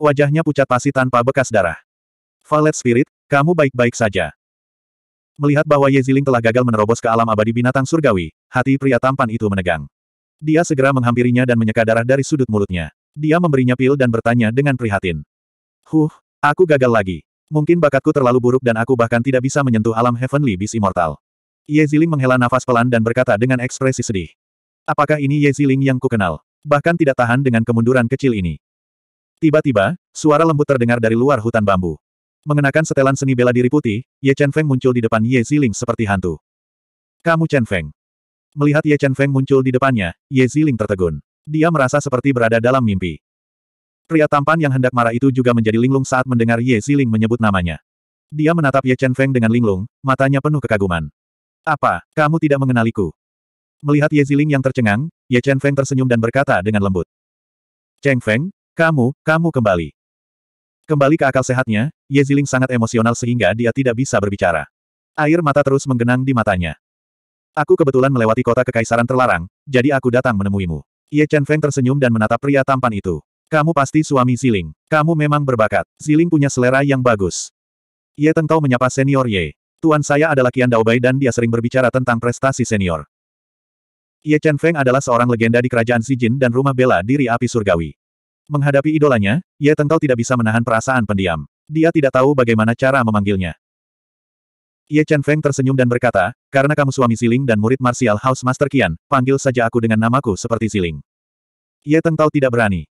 Wajahnya pucat pasi tanpa bekas darah. Valet Spirit, kamu baik-baik saja. Melihat bahwa Ye Ziling telah gagal menerobos ke alam abadi binatang surgawi, hati pria tampan itu menegang. Dia segera menghampirinya dan menyeka darah dari sudut mulutnya. Dia memberinya pil dan bertanya dengan prihatin. Huh, aku gagal lagi. Mungkin bakatku terlalu buruk dan aku bahkan tidak bisa menyentuh alam Heavenly Beast Immortal. Ye Ziling menghela nafas pelan dan berkata dengan ekspresi sedih. Apakah ini Ye Ziling yang kukenal? Bahkan tidak tahan dengan kemunduran kecil ini. Tiba-tiba, suara lembut terdengar dari luar hutan bambu. Mengenakan setelan seni bela diri putih, Ye Chen Feng muncul di depan Ye Ziling seperti hantu. Kamu Chen Feng. Melihat Ye Chen Feng muncul di depannya, Ye Ziling tertegun. Dia merasa seperti berada dalam mimpi. Pria tampan yang hendak marah itu juga menjadi linglung saat mendengar Ye Ziling menyebut namanya. Dia menatap Ye Chen Feng dengan linglung, matanya penuh kekaguman. Apa, kamu tidak mengenaliku? Melihat Ye Ziling yang tercengang, Ye Chen Feng tersenyum dan berkata dengan lembut. Cheng Feng, kamu, kamu kembali. Kembali ke akal sehatnya, Ye Ziling sangat emosional sehingga dia tidak bisa berbicara. Air mata terus menggenang di matanya. Aku kebetulan melewati kota kekaisaran terlarang, jadi aku datang menemuimu. Ye Chen Feng tersenyum dan menatap pria tampan itu. Kamu pasti suami Ziling. Kamu memang berbakat. Ziling punya selera yang bagus. Ye Tengkau menyapa senior Ye. Tuan saya adalah Kian Daobai dan dia sering berbicara tentang prestasi senior. Ye Chen Feng adalah seorang legenda di kerajaan Xijin dan rumah bela diri api surgawi. Menghadapi idolanya, Ye Tengkau tidak bisa menahan perasaan pendiam. Dia tidak tahu bagaimana cara memanggilnya. Ye Chen Feng tersenyum dan berkata, karena kamu suami Ziling dan murid Martial House Master Kian, panggil saja aku dengan namaku seperti Ziling. Ye Tengkau tidak berani.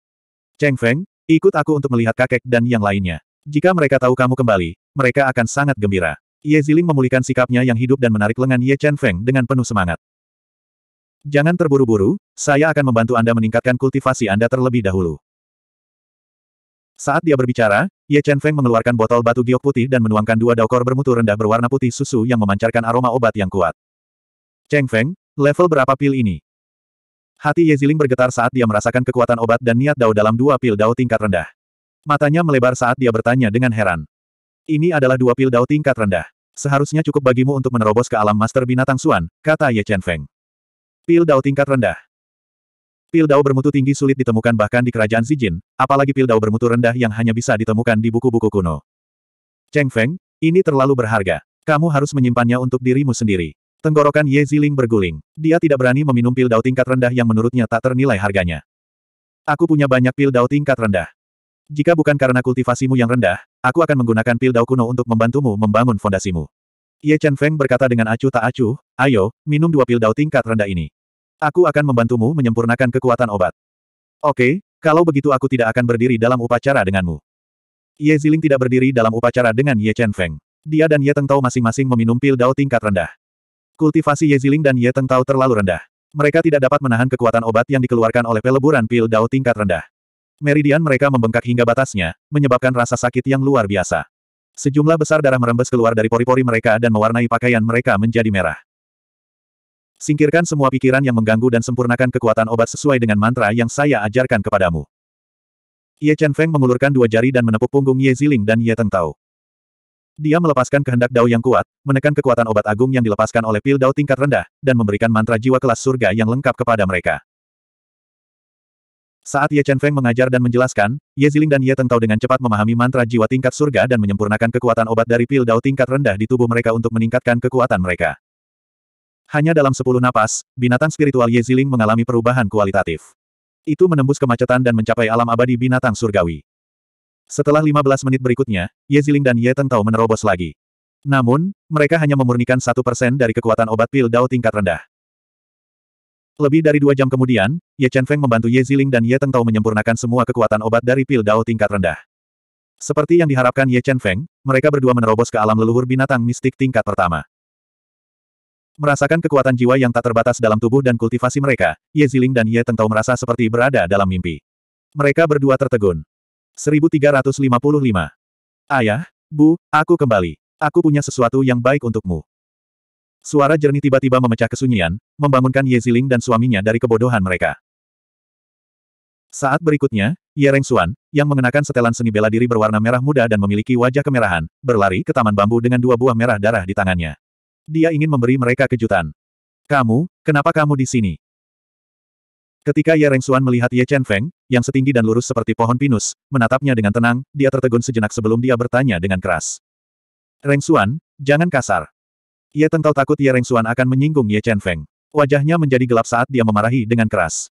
Cheng Feng, ikut aku untuk melihat kakek dan yang lainnya. Jika mereka tahu kamu kembali, mereka akan sangat gembira. Ye Ziling memulihkan sikapnya yang hidup dan menarik lengan Ye Chen Feng dengan penuh semangat. Jangan terburu-buru, saya akan membantu Anda meningkatkan kultivasi Anda terlebih dahulu. Saat dia berbicara, Ye Chen Feng mengeluarkan botol batu giok putih dan menuangkan dua daukor bermutu rendah berwarna putih susu yang memancarkan aroma obat yang kuat. Cheng Feng, level berapa pil ini? Hati Ye Ziling bergetar saat dia merasakan kekuatan obat dan niat Dao dalam dua pil Dao tingkat rendah. Matanya melebar saat dia bertanya dengan heran. Ini adalah dua pil Dao tingkat rendah. Seharusnya cukup bagimu untuk menerobos ke alam master binatang Suan, kata Ye Chen Feng. Pil Dao tingkat rendah. Pil Dao bermutu tinggi sulit ditemukan bahkan di kerajaan Zijin, apalagi pil Dao bermutu rendah yang hanya bisa ditemukan di buku-buku kuno. Cheng Feng, ini terlalu berharga. Kamu harus menyimpannya untuk dirimu sendiri. Tenggorokan Ye Ziling berguling. Dia tidak berani meminum pil dao tingkat rendah yang menurutnya tak ternilai harganya. Aku punya banyak pil dao tingkat rendah. Jika bukan karena kultivasimu yang rendah, aku akan menggunakan pil dao kuno untuk membantumu membangun fondasimu. Ye Chen Feng berkata dengan acuh tak acuh, ayo, minum dua pil dao tingkat rendah ini. Aku akan membantumu menyempurnakan kekuatan obat. Oke, kalau begitu aku tidak akan berdiri dalam upacara denganmu. Ye Ziling tidak berdiri dalam upacara dengan Ye Chen Feng. Dia dan Ye Teng Tao masing-masing meminum pil dao tingkat rendah. Kultivasi Ye Ziling dan Ye Tengtao terlalu rendah. Mereka tidak dapat menahan kekuatan obat yang dikeluarkan oleh peleburan pil Dao tingkat rendah. Meridian mereka membengkak hingga batasnya, menyebabkan rasa sakit yang luar biasa. Sejumlah besar darah merembes keluar dari pori-pori mereka dan mewarnai pakaian mereka menjadi merah. Singkirkan semua pikiran yang mengganggu dan sempurnakan kekuatan obat sesuai dengan mantra yang saya ajarkan kepadamu. Ye Chen Feng mengulurkan dua jari dan menepuk punggung Ye Ziling dan Ye Tengtao. Dia melepaskan kehendak Dao yang kuat, menekan kekuatan obat agung yang dilepaskan oleh pil Dao tingkat rendah, dan memberikan mantra jiwa kelas surga yang lengkap kepada mereka. Saat Ye Chen Feng mengajar dan menjelaskan, Ye Ziling dan Ye Teng dengan cepat memahami mantra jiwa tingkat surga dan menyempurnakan kekuatan obat dari pil Dao tingkat rendah di tubuh mereka untuk meningkatkan kekuatan mereka. Hanya dalam sepuluh napas, binatang spiritual Ye Ziling mengalami perubahan kualitatif. Itu menembus kemacetan dan mencapai alam abadi binatang surgawi. Setelah 15 menit berikutnya, Ye Ziling dan Ye Teng Tao menerobos lagi. Namun, mereka hanya memurnikan satu persen dari kekuatan obat pil Dao tingkat rendah. Lebih dari dua jam kemudian, Ye Chen Feng membantu Ye Ziling dan Ye Teng Tao menyempurnakan semua kekuatan obat dari pil Dao tingkat rendah. Seperti yang diharapkan Ye Chen Feng, mereka berdua menerobos ke alam leluhur binatang mistik tingkat pertama. Merasakan kekuatan jiwa yang tak terbatas dalam tubuh dan kultivasi mereka, Ye Ziling dan Ye Teng Tao merasa seperti berada dalam mimpi. Mereka berdua tertegun. 1355. Ayah, Bu, aku kembali. Aku punya sesuatu yang baik untukmu. Suara jernih tiba-tiba memecah kesunyian, membangunkan Ye Ziling dan suaminya dari kebodohan mereka. Saat berikutnya, Ye Reng Xuan, yang mengenakan setelan seni bela diri berwarna merah muda dan memiliki wajah kemerahan, berlari ke taman bambu dengan dua buah merah darah di tangannya. Dia ingin memberi mereka kejutan. Kamu, kenapa kamu di sini? Ketika Ye Rengsuan melihat Ye Chen Feng, yang setinggi dan lurus seperti pohon pinus, menatapnya dengan tenang, dia tertegun sejenak sebelum dia bertanya dengan keras. Rengsuan, jangan kasar. Ye Tengkau takut Ye Rengsuan akan menyinggung Ye Chen Feng. Wajahnya menjadi gelap saat dia memarahi dengan keras.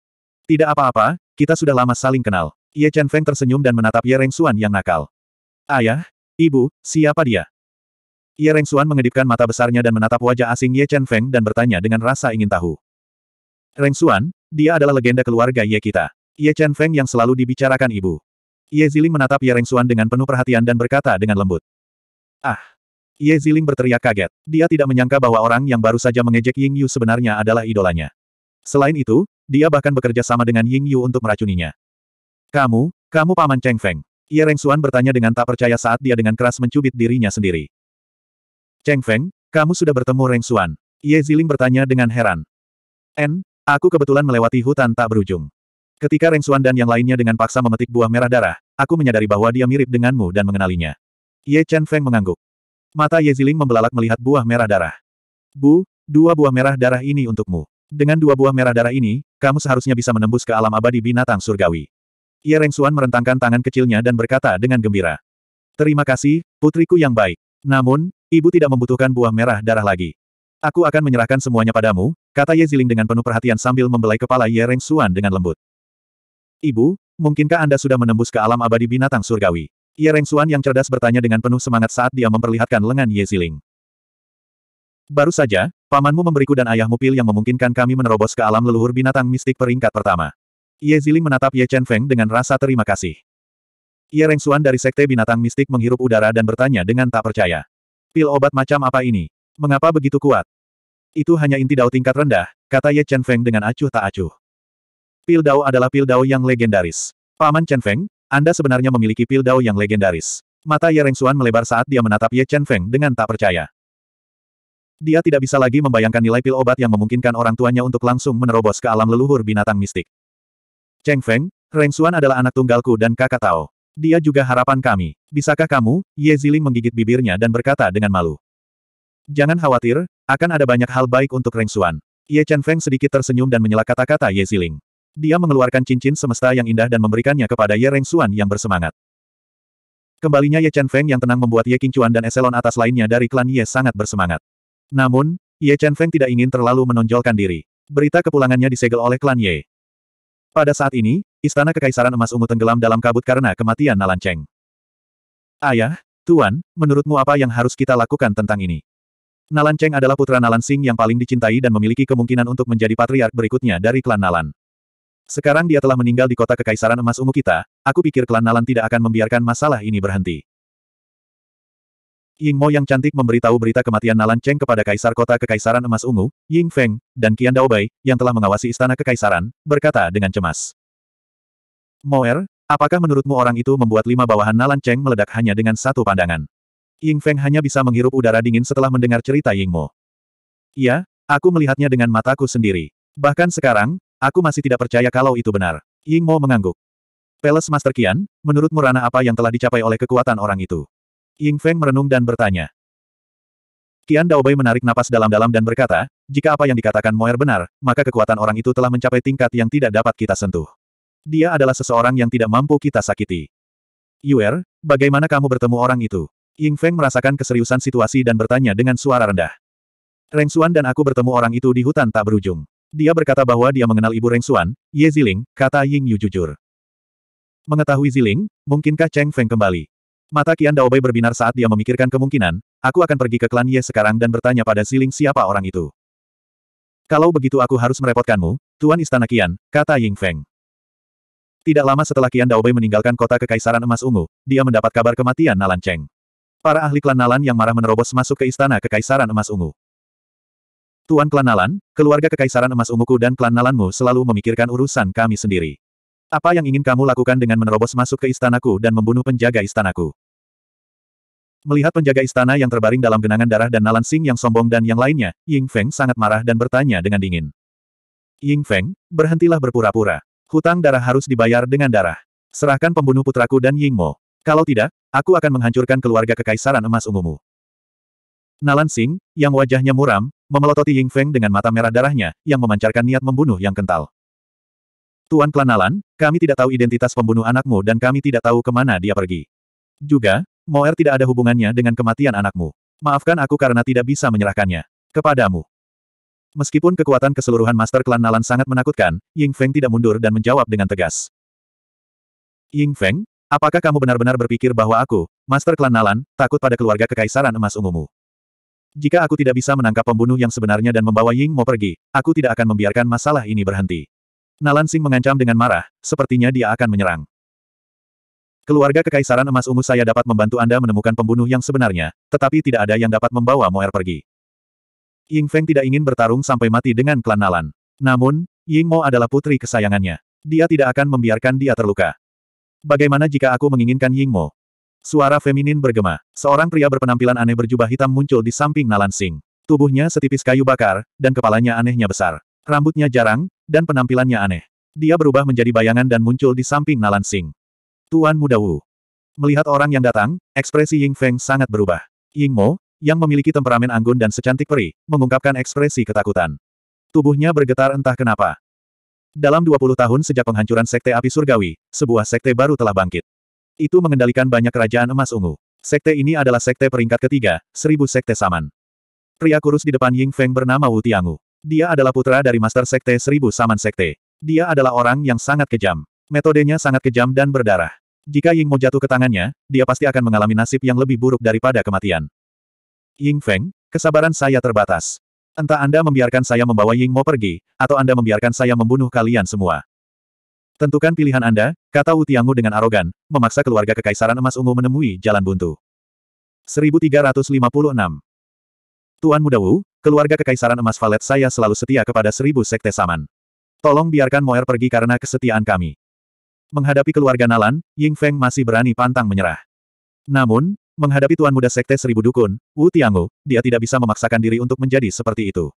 Tidak apa-apa, kita sudah lama saling kenal. Ye Chen Feng tersenyum dan menatap Ye Rengsuan yang nakal. Ayah, ibu, siapa dia? Ye Rengsuan mengedipkan mata besarnya dan menatap wajah asing Ye Chen Feng dan bertanya dengan rasa ingin tahu. Rengsuan, dia adalah legenda keluarga Ye kita. Ye Chen Feng yang selalu dibicarakan ibu. Ye Ziling menatap Ye Reng Xuan dengan penuh perhatian dan berkata dengan lembut. Ah! Ye Ziling berteriak kaget. Dia tidak menyangka bahwa orang yang baru saja mengejek Ying Yu sebenarnya adalah idolanya. Selain itu, dia bahkan bekerja sama dengan Ying Yu untuk meracuninya. Kamu, kamu paman Cheng Feng. Ye Reng Xuan bertanya dengan tak percaya saat dia dengan keras mencubit dirinya sendiri. Cheng Feng, kamu sudah bertemu Reng Xuan. Ye Ziling bertanya dengan heran. N, Aku kebetulan melewati hutan tak berujung. Ketika Reng Xuan dan yang lainnya dengan paksa memetik buah merah darah, aku menyadari bahwa dia mirip denganmu dan mengenalinya. Ye Chen Feng mengangguk. Mata Ye Ziling membelalak melihat buah merah darah. Bu, dua buah merah darah ini untukmu. Dengan dua buah merah darah ini, kamu seharusnya bisa menembus ke alam abadi binatang surgawi. Ye Reng Xuan merentangkan tangan kecilnya dan berkata dengan gembira. Terima kasih, putriku yang baik. Namun, ibu tidak membutuhkan buah merah darah lagi. Aku akan menyerahkan semuanya padamu, Kata Ye Ziling dengan penuh perhatian sambil membelai kepala Ye Reng Xuan dengan lembut. Ibu, mungkinkah Anda sudah menembus ke alam abadi binatang surgawi? Ye Reng Xuan yang cerdas bertanya dengan penuh semangat saat dia memperlihatkan lengan Ye Ziling. Baru saja, pamanmu memberiku dan ayahmu pil yang memungkinkan kami menerobos ke alam leluhur binatang mistik peringkat pertama. Ye Ziling menatap Ye Chen Feng dengan rasa terima kasih. Ye Reng Xuan dari Sekte Binatang Mistik menghirup udara dan bertanya dengan tak percaya. Pil obat macam apa ini? Mengapa begitu kuat? Itu hanya inti Dao tingkat rendah, kata Ye Chen Feng dengan acuh tak acuh. Pil Dao adalah pil Dao yang legendaris. Paman Chen Feng, Anda sebenarnya memiliki pil Dao yang legendaris. Mata Ye Reng Xuan melebar saat dia menatap Ye Chen Feng dengan tak percaya. Dia tidak bisa lagi membayangkan nilai pil obat yang memungkinkan orang tuanya untuk langsung menerobos ke alam leluhur binatang mistik. Cheng Feng, Reng Rengsuan adalah anak tunggalku dan kakak Tao. Dia juga harapan kami. Bisakah kamu? Ye Ziling menggigit bibirnya dan berkata dengan malu. Jangan khawatir, akan ada banyak hal baik untuk Reng Xuan. Ye Chen Feng sedikit tersenyum dan menyela kata-kata Ye Ziling. Dia mengeluarkan cincin semesta yang indah dan memberikannya kepada Ye Reng Xuan yang bersemangat. Kembalinya Ye Chen Feng yang tenang membuat Ye Qingchuan dan eselon atas lainnya dari klan Ye sangat bersemangat. Namun, Ye Chen Feng tidak ingin terlalu menonjolkan diri. Berita kepulangannya disegel oleh klan Ye. Pada saat ini, Istana Kekaisaran Emas Ungu tenggelam dalam kabut karena kematian Nalan Cheng. Ayah, Tuan, menurutmu apa yang harus kita lakukan tentang ini? Nalan Cheng adalah putra Nalan Sing yang paling dicintai dan memiliki kemungkinan untuk menjadi patriark berikutnya dari klan Nalan. Sekarang dia telah meninggal di kota Kekaisaran Emas Ungu kita, aku pikir klan Nalan tidak akan membiarkan masalah ini berhenti. Ying Mo yang cantik memberitahu berita kematian Nalan Cheng kepada Kaisar Kota Kekaisaran Emas Ungu, Ying Feng, dan Qian Daobai, yang telah mengawasi Istana Kekaisaran, berkata dengan cemas. Moer, apakah menurutmu orang itu membuat lima bawahan Nalan Cheng meledak hanya dengan satu pandangan? Ying Feng hanya bisa menghirup udara dingin setelah mendengar cerita Ying Mo. Iya, aku melihatnya dengan mataku sendiri. Bahkan sekarang, aku masih tidak percaya kalau itu benar. Ying Mo mengangguk. Palace Master Kian, menurut Murana apa yang telah dicapai oleh kekuatan orang itu? Ying Feng merenung dan bertanya. Qian Daobai menarik napas dalam-dalam dan berkata, jika apa yang dikatakan Moer benar, maka kekuatan orang itu telah mencapai tingkat yang tidak dapat kita sentuh. Dia adalah seseorang yang tidak mampu kita sakiti. Yuer, bagaimana kamu bertemu orang itu? Ying Feng merasakan keseriusan situasi dan bertanya dengan suara rendah. Reng Xuan dan aku bertemu orang itu di hutan tak berujung. Dia berkata bahwa dia mengenal ibu Reng Xuan, Ye Ziling, kata Ying Yu jujur. Mengetahui Ziling, mungkinkah Cheng Feng kembali? Mata Qian Daobai berbinar saat dia memikirkan kemungkinan, aku akan pergi ke klan Ye sekarang dan bertanya pada Ziling siapa orang itu. Kalau begitu aku harus merepotkanmu, Tuan Istana Kian. kata Ying Feng. Tidak lama setelah Qian Daobai meninggalkan kota Kekaisaran Emas Ungu, dia mendapat kabar kematian Nalan Cheng. Para ahli klan Nalan yang marah menerobos masuk ke istana Kekaisaran Emas Ungu. Tuan klan Nalan, keluarga Kekaisaran Emas Unguku dan klan Nalanmu selalu memikirkan urusan kami sendiri. Apa yang ingin kamu lakukan dengan menerobos masuk ke istanaku dan membunuh penjaga istanaku? Melihat penjaga istana yang terbaring dalam genangan darah dan Nalan Sing yang sombong dan yang lainnya, Ying Feng sangat marah dan bertanya dengan dingin. Ying Feng, berhentilah berpura-pura. Hutang darah harus dibayar dengan darah. Serahkan pembunuh putraku dan Ying Mo. Kalau tidak, aku akan menghancurkan keluarga kekaisaran emas ungumu. Nalan Singh, yang wajahnya muram, memelototi Ying Feng dengan mata merah darahnya, yang memancarkan niat membunuh yang kental. Tuan Klan Nalan, kami tidak tahu identitas pembunuh anakmu dan kami tidak tahu kemana dia pergi. Juga, Moer tidak ada hubungannya dengan kematian anakmu. Maafkan aku karena tidak bisa menyerahkannya. Kepadamu. Meskipun kekuatan keseluruhan Master Klan Nalan sangat menakutkan, Ying Feng tidak mundur dan menjawab dengan tegas. Ying Feng, Apakah kamu benar-benar berpikir bahwa aku, Master Klan Nalan, takut pada keluarga kekaisaran emas ungumu? Jika aku tidak bisa menangkap pembunuh yang sebenarnya dan membawa Ying Mo pergi, aku tidak akan membiarkan masalah ini berhenti. Nalan Sing mengancam dengan marah, sepertinya dia akan menyerang. Keluarga Kekaisaran Emas Ungu saya dapat membantu Anda menemukan pembunuh yang sebenarnya, tetapi tidak ada yang dapat membawa Moer pergi. Ying Feng tidak ingin bertarung sampai mati dengan klan Nalan. Namun, Ying Mo adalah putri kesayangannya. Dia tidak akan membiarkan dia terluka. Bagaimana jika aku menginginkan Ying Mo? Suara feminin bergema. Seorang pria berpenampilan aneh berjubah hitam muncul di samping Nalan Sing. Tubuhnya setipis kayu bakar, dan kepalanya anehnya besar. Rambutnya jarang, dan penampilannya aneh. Dia berubah menjadi bayangan dan muncul di samping Nalan Sing. Tuan Muda Wu. Melihat orang yang datang, ekspresi Ying Feng sangat berubah. Ying Mo, yang memiliki temperamen anggun dan secantik peri, mengungkapkan ekspresi ketakutan. Tubuhnya bergetar entah kenapa. Dalam 20 tahun sejak penghancuran Sekte Api Surgawi, sebuah sekte baru telah bangkit. Itu mengendalikan banyak kerajaan emas ungu. Sekte ini adalah sekte peringkat ketiga, seribu sekte saman. Pria kurus di depan Ying Feng bernama Wu Tiangu. Dia adalah putra dari master sekte seribu saman sekte. Dia adalah orang yang sangat kejam. Metodenya sangat kejam dan berdarah. Jika Ying mau jatuh ke tangannya, dia pasti akan mengalami nasib yang lebih buruk daripada kematian. Ying Feng, kesabaran saya terbatas. Entah Anda membiarkan saya membawa Ying Mo pergi, atau Anda membiarkan saya membunuh kalian semua. Tentukan pilihan Anda, kata Wu Tiangu dengan arogan, memaksa keluarga Kekaisaran Emas Ungu menemui jalan buntu. 1356 Tuan Muda Wu, keluarga Kekaisaran Emas Valet saya selalu setia kepada seribu sekte saman. Tolong biarkan Moer pergi karena kesetiaan kami. Menghadapi keluarga Nalan, Ying Feng masih berani pantang menyerah. Namun, Menghadapi tuan muda sekte seribu dukun, Wu Tiangu, dia tidak bisa memaksakan diri untuk menjadi seperti itu.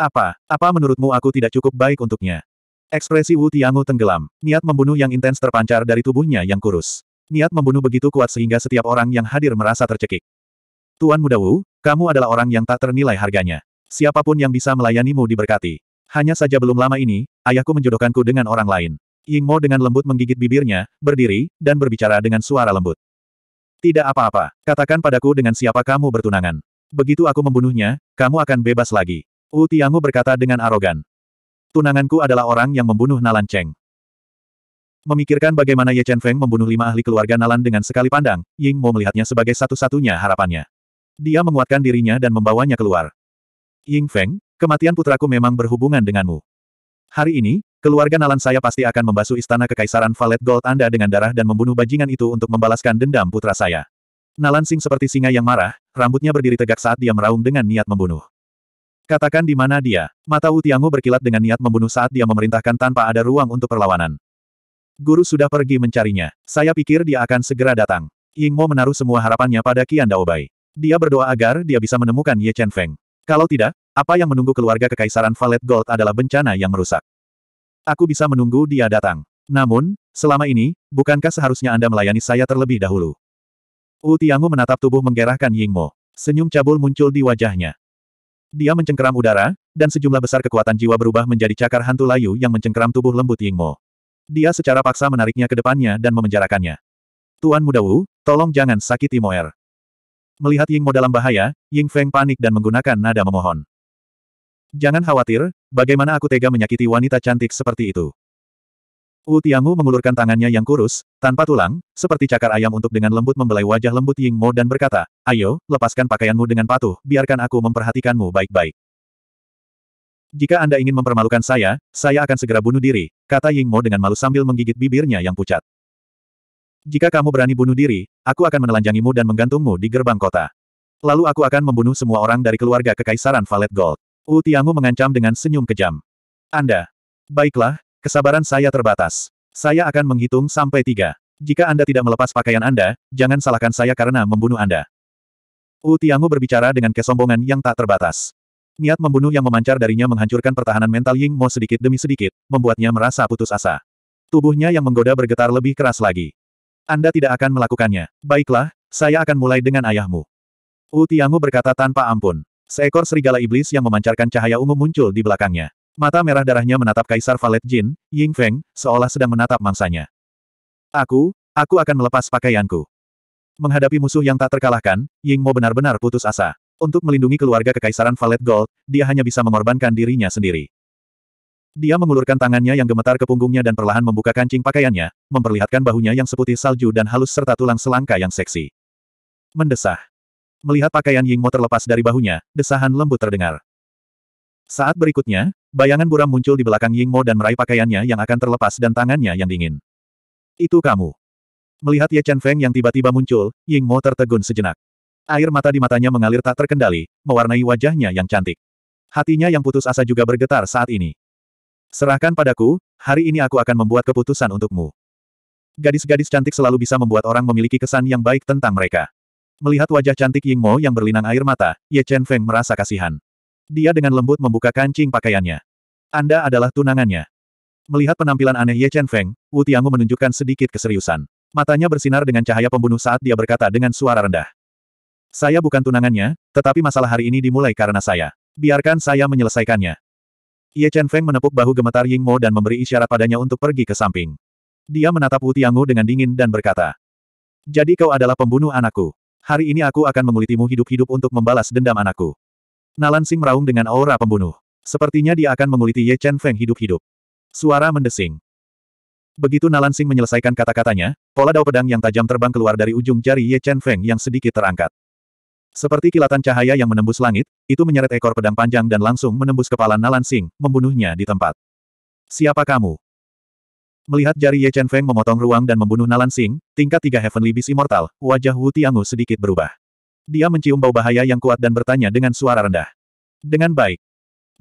Apa, apa menurutmu aku tidak cukup baik untuknya? Ekspresi Wu Tiangu tenggelam, niat membunuh yang intens terpancar dari tubuhnya yang kurus. Niat membunuh begitu kuat sehingga setiap orang yang hadir merasa tercekik. Tuan muda Wu, kamu adalah orang yang tak ternilai harganya. Siapapun yang bisa melayanimu diberkati. Hanya saja belum lama ini, ayahku menjodohkanku dengan orang lain. Ying Mo dengan lembut menggigit bibirnya, berdiri, dan berbicara dengan suara lembut. Tidak apa-apa, katakan padaku dengan siapa kamu bertunangan. Begitu aku membunuhnya, kamu akan bebas lagi. Wu Tiangu berkata dengan arogan. Tunanganku adalah orang yang membunuh Nalan Cheng. Memikirkan bagaimana Ye Chen Feng membunuh lima ahli keluarga Nalan dengan sekali pandang, Ying Mo melihatnya sebagai satu-satunya harapannya. Dia menguatkan dirinya dan membawanya keluar. Ying Feng, kematian putraku memang berhubungan denganmu. Hari ini, keluarga Nalan saya pasti akan membasuh istana kekaisaran Valet Gold Anda dengan darah dan membunuh bajingan itu untuk membalaskan dendam putra saya. Nalan Sing seperti singa yang marah, rambutnya berdiri tegak saat dia meraung dengan niat membunuh. Katakan di mana dia. Mata Utiango berkilat dengan niat membunuh saat dia memerintahkan tanpa ada ruang untuk perlawanan. Guru sudah pergi mencarinya. Saya pikir dia akan segera datang. Ying menaruh semua harapannya pada Qian Daobai. Dia berdoa agar dia bisa menemukan Ye Chen Feng. Kalau tidak, apa yang menunggu keluarga Kekaisaran Valet Gold adalah bencana yang merusak. Aku bisa menunggu dia datang. Namun, selama ini, bukankah seharusnya Anda melayani saya terlebih dahulu? Wu Tiangu menatap tubuh menggerahkan Yingmo. Senyum cabul muncul di wajahnya. Dia mencengkeram udara, dan sejumlah besar kekuatan jiwa berubah menjadi cakar hantu layu yang mencengkeram tubuh lembut Yingmo. Dia secara paksa menariknya ke depannya dan memenjarakannya. Tuan Muda Wu, tolong jangan sakiti Moer. Melihat Yingmo dalam bahaya, Ying Feng panik dan menggunakan nada memohon. Jangan khawatir, bagaimana aku tega menyakiti wanita cantik seperti itu. Wu Tiangu mengulurkan tangannya yang kurus, tanpa tulang, seperti cakar ayam untuk dengan lembut membelai wajah lembut Ying Mo dan berkata, Ayo, lepaskan pakaianmu dengan patuh, biarkan aku memperhatikanmu baik-baik. Jika Anda ingin mempermalukan saya, saya akan segera bunuh diri, kata Ying Mo dengan malu sambil menggigit bibirnya yang pucat. Jika kamu berani bunuh diri, aku akan menelanjangimu dan menggantungmu di gerbang kota. Lalu aku akan membunuh semua orang dari keluarga kekaisaran Valet Gold. Wu Tiangu mengancam dengan senyum kejam. Anda. Baiklah, kesabaran saya terbatas. Saya akan menghitung sampai tiga. Jika Anda tidak melepas pakaian Anda, jangan salahkan saya karena membunuh Anda. Wu Tiangu berbicara dengan kesombongan yang tak terbatas. Niat membunuh yang memancar darinya menghancurkan pertahanan mental Ying Mo sedikit demi sedikit, membuatnya merasa putus asa. Tubuhnya yang menggoda bergetar lebih keras lagi. Anda tidak akan melakukannya. Baiklah, saya akan mulai dengan ayahmu. Wu Tiangu berkata tanpa ampun. Seekor serigala iblis yang memancarkan cahaya ungu muncul di belakangnya. Mata merah darahnya menatap Kaisar Valet Jin, Ying Feng, seolah sedang menatap mangsanya. Aku, aku akan melepas pakaianku. Menghadapi musuh yang tak terkalahkan, Ying Mo benar-benar putus asa. Untuk melindungi keluarga kekaisaran Valet Gold, dia hanya bisa mengorbankan dirinya sendiri. Dia mengulurkan tangannya yang gemetar ke punggungnya dan perlahan membuka kancing pakaiannya, memperlihatkan bahunya yang seputih salju dan halus serta tulang selangka yang seksi. Mendesah. Melihat pakaian Ying Mo terlepas dari bahunya, desahan lembut terdengar. Saat berikutnya, bayangan buram muncul di belakang Ying Mo dan meraih pakaiannya yang akan terlepas dan tangannya yang dingin. Itu kamu. Melihat Ye Chen Feng yang tiba-tiba muncul, Ying Mo tertegun sejenak. Air mata di matanya mengalir tak terkendali, mewarnai wajahnya yang cantik. Hatinya yang putus asa juga bergetar saat ini. Serahkan padaku, hari ini aku akan membuat keputusan untukmu. Gadis-gadis cantik selalu bisa membuat orang memiliki kesan yang baik tentang mereka. Melihat wajah cantik Ying Mo yang berlinang air mata, Ye Chen Feng merasa kasihan. Dia dengan lembut membuka kancing pakaiannya. Anda adalah tunangannya. Melihat penampilan aneh Ye Chen Feng, Wu Tiangu menunjukkan sedikit keseriusan. Matanya bersinar dengan cahaya pembunuh saat dia berkata dengan suara rendah. Saya bukan tunangannya, tetapi masalah hari ini dimulai karena saya. Biarkan saya menyelesaikannya. Ye Chen Feng menepuk bahu gemetar Ying Mo dan memberi isyarat padanya untuk pergi ke samping. Dia menatap Wu Tiangu dengan dingin dan berkata, Jadi kau adalah pembunuh anakku. Hari ini aku akan mengulitimu hidup-hidup untuk membalas dendam anakku. Nalan Sing meraung dengan aura pembunuh. Sepertinya dia akan menguliti Ye Chen Feng hidup-hidup. Suara mendesing. Begitu Nalan Sing menyelesaikan kata-katanya, pola dao pedang yang tajam terbang keluar dari ujung jari Ye Chen Feng yang sedikit terangkat. Seperti kilatan cahaya yang menembus langit, itu menyeret ekor pedang panjang dan langsung menembus kepala Nalan Sing, membunuhnya di tempat. Siapa kamu? Melihat jari Ye Chen Feng memotong ruang dan membunuh Nalan Sing, tingkat tiga Heavenly Beast Immortal, wajah Wu Tiangu sedikit berubah. Dia mencium bau bahaya yang kuat dan bertanya dengan suara rendah. Dengan baik.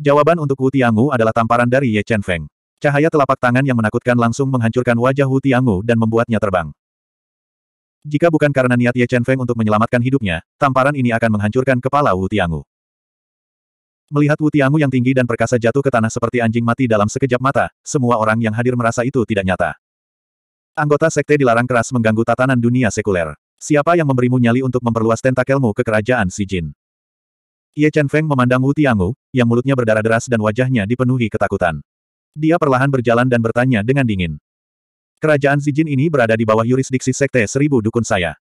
Jawaban untuk Wu Tiangu adalah tamparan dari Ye Chen Feng. Cahaya telapak tangan yang menakutkan langsung menghancurkan wajah Wu Tiangu dan membuatnya terbang. Jika bukan karena niat Ye Chen Feng untuk menyelamatkan hidupnya, tamparan ini akan menghancurkan kepala Wu Tiangu. Melihat Wu yang tinggi dan perkasa jatuh ke tanah seperti anjing mati dalam sekejap mata, semua orang yang hadir merasa itu tidak nyata. Anggota sekte dilarang keras mengganggu tatanan dunia sekuler. Siapa yang memberimu nyali untuk memperluas tentakelmu ke kerajaan Si Jin? Ye Chen Feng memandang Wu Tiangu, yang mulutnya berdarah deras dan wajahnya dipenuhi ketakutan. Dia perlahan berjalan dan bertanya dengan dingin. Kerajaan Si Jin ini berada di bawah yurisdiksi sekte seribu dukun saya.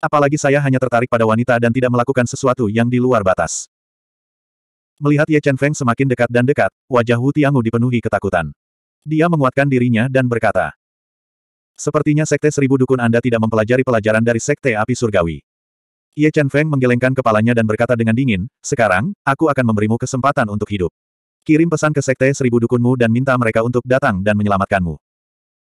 Apalagi saya hanya tertarik pada wanita dan tidak melakukan sesuatu yang di luar batas. Melihat Ye Chen Feng semakin dekat dan dekat, wajah Wu Tiangu dipenuhi ketakutan. Dia menguatkan dirinya dan berkata, Sepertinya Sekte Seribu Dukun Anda tidak mempelajari pelajaran dari Sekte Api Surgawi. Ye Chen Feng menggelengkan kepalanya dan berkata dengan dingin, Sekarang, aku akan memberimu kesempatan untuk hidup. Kirim pesan ke Sekte Seribu Dukunmu dan minta mereka untuk datang dan menyelamatkanmu.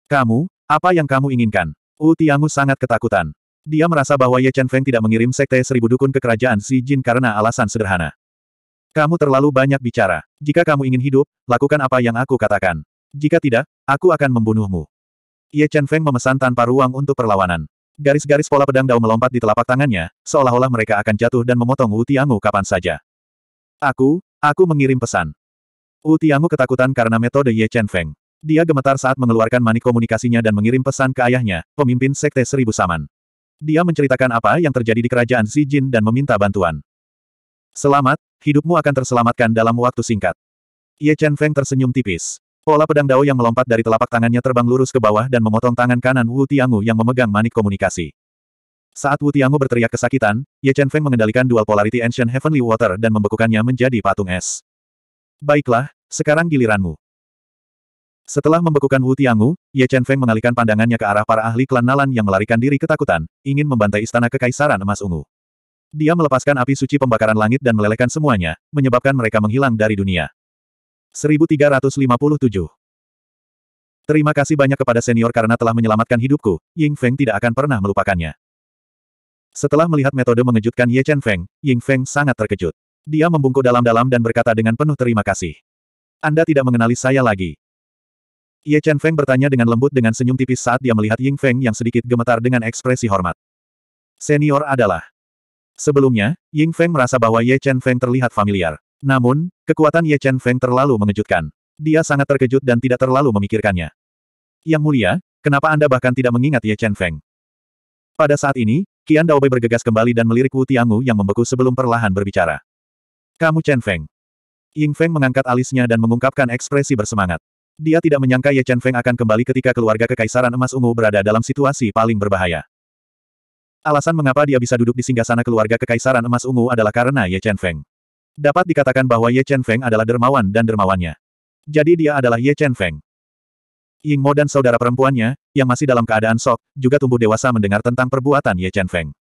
Kamu, apa yang kamu inginkan? Wu Tiangu sangat ketakutan. Dia merasa bahwa Ye Chen Feng tidak mengirim Sekte Seribu Dukun ke kerajaan Xi Jin karena alasan sederhana. Kamu terlalu banyak bicara. Jika kamu ingin hidup, lakukan apa yang aku katakan. Jika tidak, aku akan membunuhmu. Ye Chen Feng memesan tanpa ruang untuk perlawanan. Garis-garis pola pedang Dao melompat di telapak tangannya, seolah-olah mereka akan jatuh dan memotong Wu Tiangu kapan saja. Aku, aku mengirim pesan. Wu Tiangu ketakutan karena metode Ye Chen Feng. Dia gemetar saat mengeluarkan manik komunikasinya dan mengirim pesan ke ayahnya, pemimpin Sekte Seribu Saman. Dia menceritakan apa yang terjadi di kerajaan Xi Jin dan meminta bantuan. Selamat, hidupmu akan terselamatkan dalam waktu singkat. Ye Chen Feng tersenyum tipis. Pola pedang Dao yang melompat dari telapak tangannya terbang lurus ke bawah dan memotong tangan kanan Wu Tiangu yang memegang manik komunikasi. Saat Wu Tiangu berteriak kesakitan, Ye Chen Feng mengendalikan dual polarity Ancient Heavenly Water dan membekukannya menjadi patung es. Baiklah, sekarang giliranmu. Setelah membekukan Wu Tiangu, Ye Chen Feng mengalihkan pandangannya ke arah para ahli klan Nalan yang melarikan diri ketakutan, ingin membantai istana kekaisaran emas ungu. Dia melepaskan api suci pembakaran langit dan melelehkan semuanya, menyebabkan mereka menghilang dari dunia. 1357 Terima kasih banyak kepada senior karena telah menyelamatkan hidupku, Ying Feng tidak akan pernah melupakannya. Setelah melihat metode mengejutkan Ye Chen Feng, Ying Feng sangat terkejut. Dia membungkuk dalam-dalam dan berkata dengan penuh terima kasih. Anda tidak mengenali saya lagi, Ye Chen Feng bertanya dengan lembut dengan senyum tipis saat dia melihat Ying Feng yang sedikit gemetar dengan ekspresi hormat. Senior adalah Sebelumnya, Ying Feng merasa bahwa Ye Chen Feng terlihat familiar. Namun, kekuatan Ye Chen Feng terlalu mengejutkan. Dia sangat terkejut dan tidak terlalu memikirkannya. Yang mulia, kenapa Anda bahkan tidak mengingat Ye Chen Feng? Pada saat ini, Qian Daobei bergegas kembali dan melirik Wu Tiangu yang membeku sebelum perlahan berbicara. Kamu Chen Feng. Ying Feng mengangkat alisnya dan mengungkapkan ekspresi bersemangat. Dia tidak menyangka Ye Chen Feng akan kembali ketika keluarga Kekaisaran Emas Ungu berada dalam situasi paling berbahaya. Alasan mengapa dia bisa duduk di singgasana keluarga Kekaisaran Emas Ungu adalah karena Ye Chen Feng. Dapat dikatakan bahwa Ye Chen Feng adalah dermawan dan dermawannya. Jadi dia adalah Ye Chen Feng. Ying Mo dan saudara perempuannya, yang masih dalam keadaan sok, juga tumbuh dewasa mendengar tentang perbuatan Ye Chen Feng.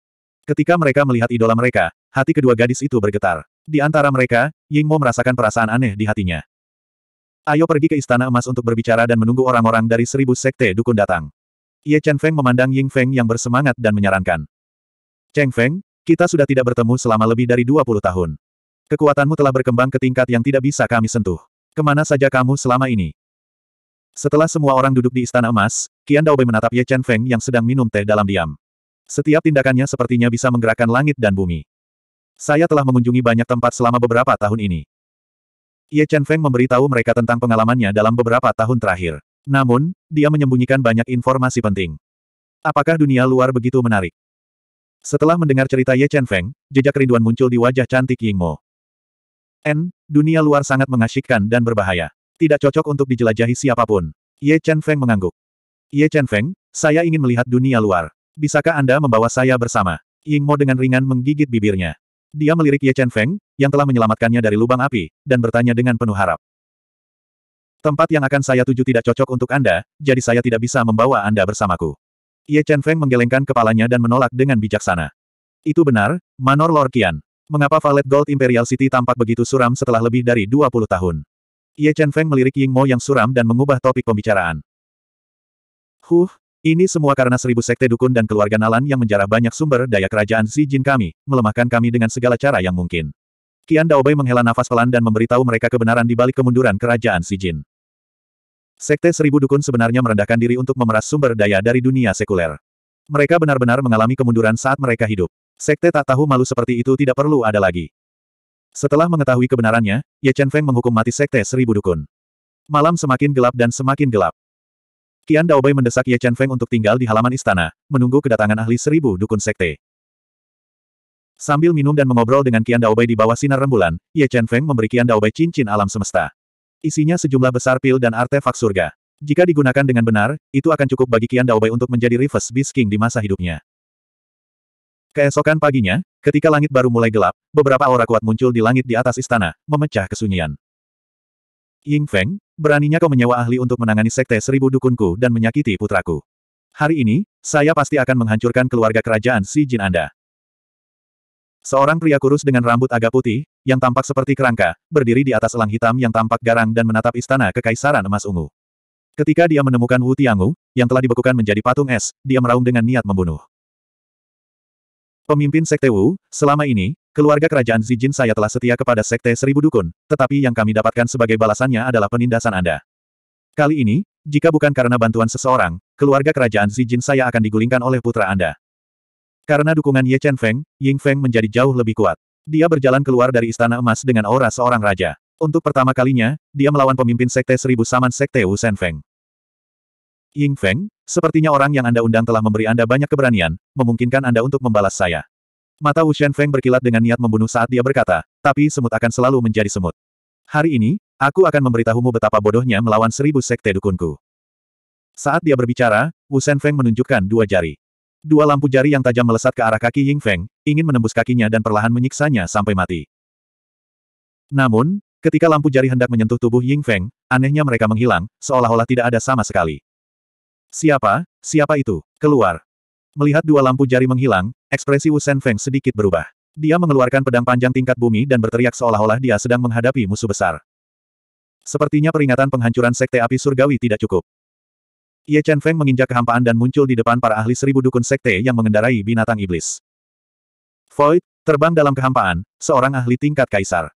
Ketika mereka melihat idola mereka, hati kedua gadis itu bergetar. Di antara mereka, Ying Mo merasakan perasaan aneh di hatinya. Ayo pergi ke Istana Emas untuk berbicara dan menunggu orang-orang dari seribu sekte dukun datang. Ye Chen Feng memandang Ying Feng yang bersemangat dan menyarankan. Cheng Feng, kita sudah tidak bertemu selama lebih dari 20 tahun. Kekuatanmu telah berkembang ke tingkat yang tidak bisa kami sentuh. Kemana saja kamu selama ini? Setelah semua orang duduk di Istana Emas, Qian Daobei menatap Ye Chen Feng yang sedang minum teh dalam diam. Setiap tindakannya sepertinya bisa menggerakkan langit dan bumi. Saya telah mengunjungi banyak tempat selama beberapa tahun ini. Ye Chen Feng memberitahu mereka tentang pengalamannya dalam beberapa tahun terakhir. Namun, dia menyembunyikan banyak informasi penting. Apakah dunia luar begitu menarik? Setelah mendengar cerita Ye Chen Feng, jejak kerinduan muncul di wajah cantik Ying Mo. N, dunia luar sangat mengasyikkan dan berbahaya. Tidak cocok untuk dijelajahi siapapun. Ye Chen Feng mengangguk. Ye Chen Feng, saya ingin melihat dunia luar. Bisakah Anda membawa saya bersama? Ying Mo dengan ringan menggigit bibirnya. Dia melirik Ye Chen Feng, yang telah menyelamatkannya dari lubang api, dan bertanya dengan penuh harap. Tempat yang akan saya tuju tidak cocok untuk Anda, jadi saya tidak bisa membawa Anda bersamaku. Ye Chen Feng menggelengkan kepalanya dan menolak dengan bijaksana. Itu benar, Manor Lord Qian. Mengapa Valet Gold Imperial City tampak begitu suram setelah lebih dari 20 tahun? Ye Chen Feng melirik Ying Mo yang suram dan mengubah topik pembicaraan. Huh, ini semua karena seribu sekte dukun dan keluarga Nalan yang menjarah banyak sumber daya kerajaan Xi Jin kami, melemahkan kami dengan segala cara yang mungkin. Qian Daobai menghela nafas pelan dan memberitahu mereka kebenaran di balik kemunduran kerajaan Xi Jin. Sekte Seribu Dukun sebenarnya merendahkan diri untuk memeras sumber daya dari dunia sekuler. Mereka benar-benar mengalami kemunduran saat mereka hidup. Sekte tak tahu malu seperti itu tidak perlu ada lagi. Setelah mengetahui kebenarannya, Ye Chen Feng menghukum mati Sekte Seribu Dukun. Malam semakin gelap dan semakin gelap. Qian Daobai mendesak Ye Chen Feng untuk tinggal di halaman istana, menunggu kedatangan ahli Seribu Dukun Sekte. Sambil minum dan mengobrol dengan Qian Daobai di bawah sinar rembulan, Ye Chen Feng memberi Qian Daobai cincin alam semesta. Isinya sejumlah besar pil dan artefak surga. Jika digunakan dengan benar, itu akan cukup bagi Kian Daobai untuk menjadi Reverse Beast King di masa hidupnya. Keesokan paginya, ketika langit baru mulai gelap, beberapa aura kuat muncul di langit di atas istana, memecah kesunyian. Ying Feng, beraninya kau menyewa ahli untuk menangani sekte seribu dukunku dan menyakiti putraku. Hari ini, saya pasti akan menghancurkan keluarga kerajaan Si Jin Anda. Seorang pria kurus dengan rambut agak putih, yang tampak seperti kerangka, berdiri di atas elang hitam yang tampak garang dan menatap istana kekaisaran emas ungu. Ketika dia menemukan Wu Tiangu, yang telah dibekukan menjadi patung es, dia meraung dengan niat membunuh. Pemimpin Sekte Wu, selama ini, keluarga kerajaan Zijin saya telah setia kepada Sekte Seribu Dukun, tetapi yang kami dapatkan sebagai balasannya adalah penindasan Anda. Kali ini, jika bukan karena bantuan seseorang, keluarga kerajaan Zijin saya akan digulingkan oleh putra Anda. Karena dukungan Ye Chen Feng, Ying Feng menjadi jauh lebih kuat. Dia berjalan keluar dari istana emas dengan aura seorang raja. Untuk pertama kalinya, dia melawan pemimpin sekte seribu saman sekte Wu Sen Feng. Ying Feng, sepertinya orang yang Anda undang telah memberi Anda banyak keberanian, memungkinkan Anda untuk membalas saya. Mata Wu Shen Feng berkilat dengan niat membunuh saat dia berkata, tapi semut akan selalu menjadi semut. Hari ini, aku akan memberitahumu betapa bodohnya melawan seribu sekte dukunku. Saat dia berbicara, Wu Shen Feng menunjukkan dua jari. Dua lampu jari yang tajam melesat ke arah kaki Ying Feng, ingin menembus kakinya dan perlahan menyiksanya sampai mati. Namun, ketika lampu jari hendak menyentuh tubuh Ying Feng, anehnya mereka menghilang, seolah-olah tidak ada sama sekali. Siapa? Siapa itu? Keluar. Melihat dua lampu jari menghilang, ekspresi Wu Sen Feng sedikit berubah. Dia mengeluarkan pedang panjang tingkat bumi dan berteriak seolah-olah dia sedang menghadapi musuh besar. Sepertinya peringatan penghancuran Sekte Api Surgawi tidak cukup. Ye Chen Feng menginjak kehampaan dan muncul di depan para ahli seribu dukun sekte yang mengendarai binatang iblis. Void, terbang dalam kehampaan, seorang ahli tingkat kaisar.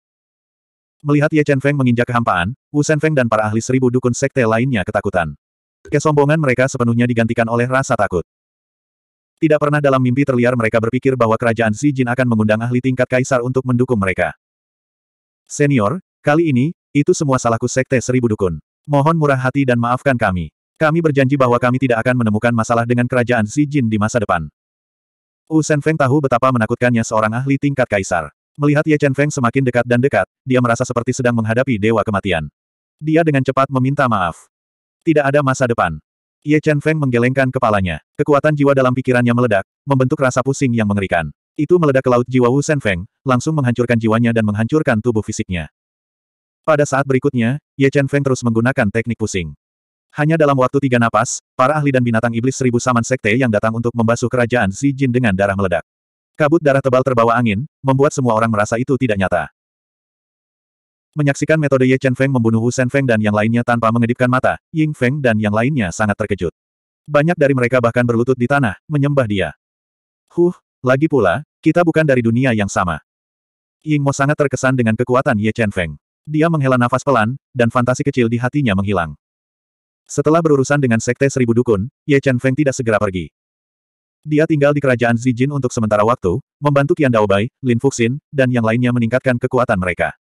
Melihat Ye Chen Feng menginjak kehampaan, Wu Sen Feng dan para ahli seribu dukun sekte lainnya ketakutan. Kesombongan mereka sepenuhnya digantikan oleh rasa takut. Tidak pernah dalam mimpi terliar mereka berpikir bahwa kerajaan Xi Jin akan mengundang ahli tingkat kaisar untuk mendukung mereka. Senior, kali ini, itu semua salahku sekte seribu dukun. Mohon murah hati dan maafkan kami. Kami berjanji bahwa kami tidak akan menemukan masalah dengan kerajaan Xi Jin di masa depan. Wu Feng tahu betapa menakutkannya seorang ahli tingkat kaisar. Melihat Ye Chen Feng semakin dekat dan dekat, dia merasa seperti sedang menghadapi dewa kematian. Dia dengan cepat meminta maaf. Tidak ada masa depan. Ye Chen Feng menggelengkan kepalanya. Kekuatan jiwa dalam pikirannya meledak, membentuk rasa pusing yang mengerikan. Itu meledak ke laut jiwa Wu Feng, langsung menghancurkan jiwanya dan menghancurkan tubuh fisiknya. Pada saat berikutnya, Ye Chen Feng terus menggunakan teknik pusing. Hanya dalam waktu tiga napas, para ahli dan binatang iblis seribu saman sekte yang datang untuk membasuh kerajaan Xi Jin dengan darah meledak. Kabut darah tebal terbawa angin, membuat semua orang merasa itu tidak nyata. Menyaksikan metode Ye Chen Feng membunuh Wu Shen Feng dan yang lainnya tanpa mengedipkan mata, Ying Feng dan yang lainnya sangat terkejut. Banyak dari mereka bahkan berlutut di tanah, menyembah dia. Huh, lagi pula, kita bukan dari dunia yang sama. Ying Mo sangat terkesan dengan kekuatan Ye Chen Feng. Dia menghela nafas pelan, dan fantasi kecil di hatinya menghilang. Setelah berurusan dengan Sekte Seribu Dukun, Ye Chen Feng tidak segera pergi. Dia tinggal di kerajaan Zijin untuk sementara waktu, membantu Qian Daobai, Lin Fuxin, dan yang lainnya meningkatkan kekuatan mereka.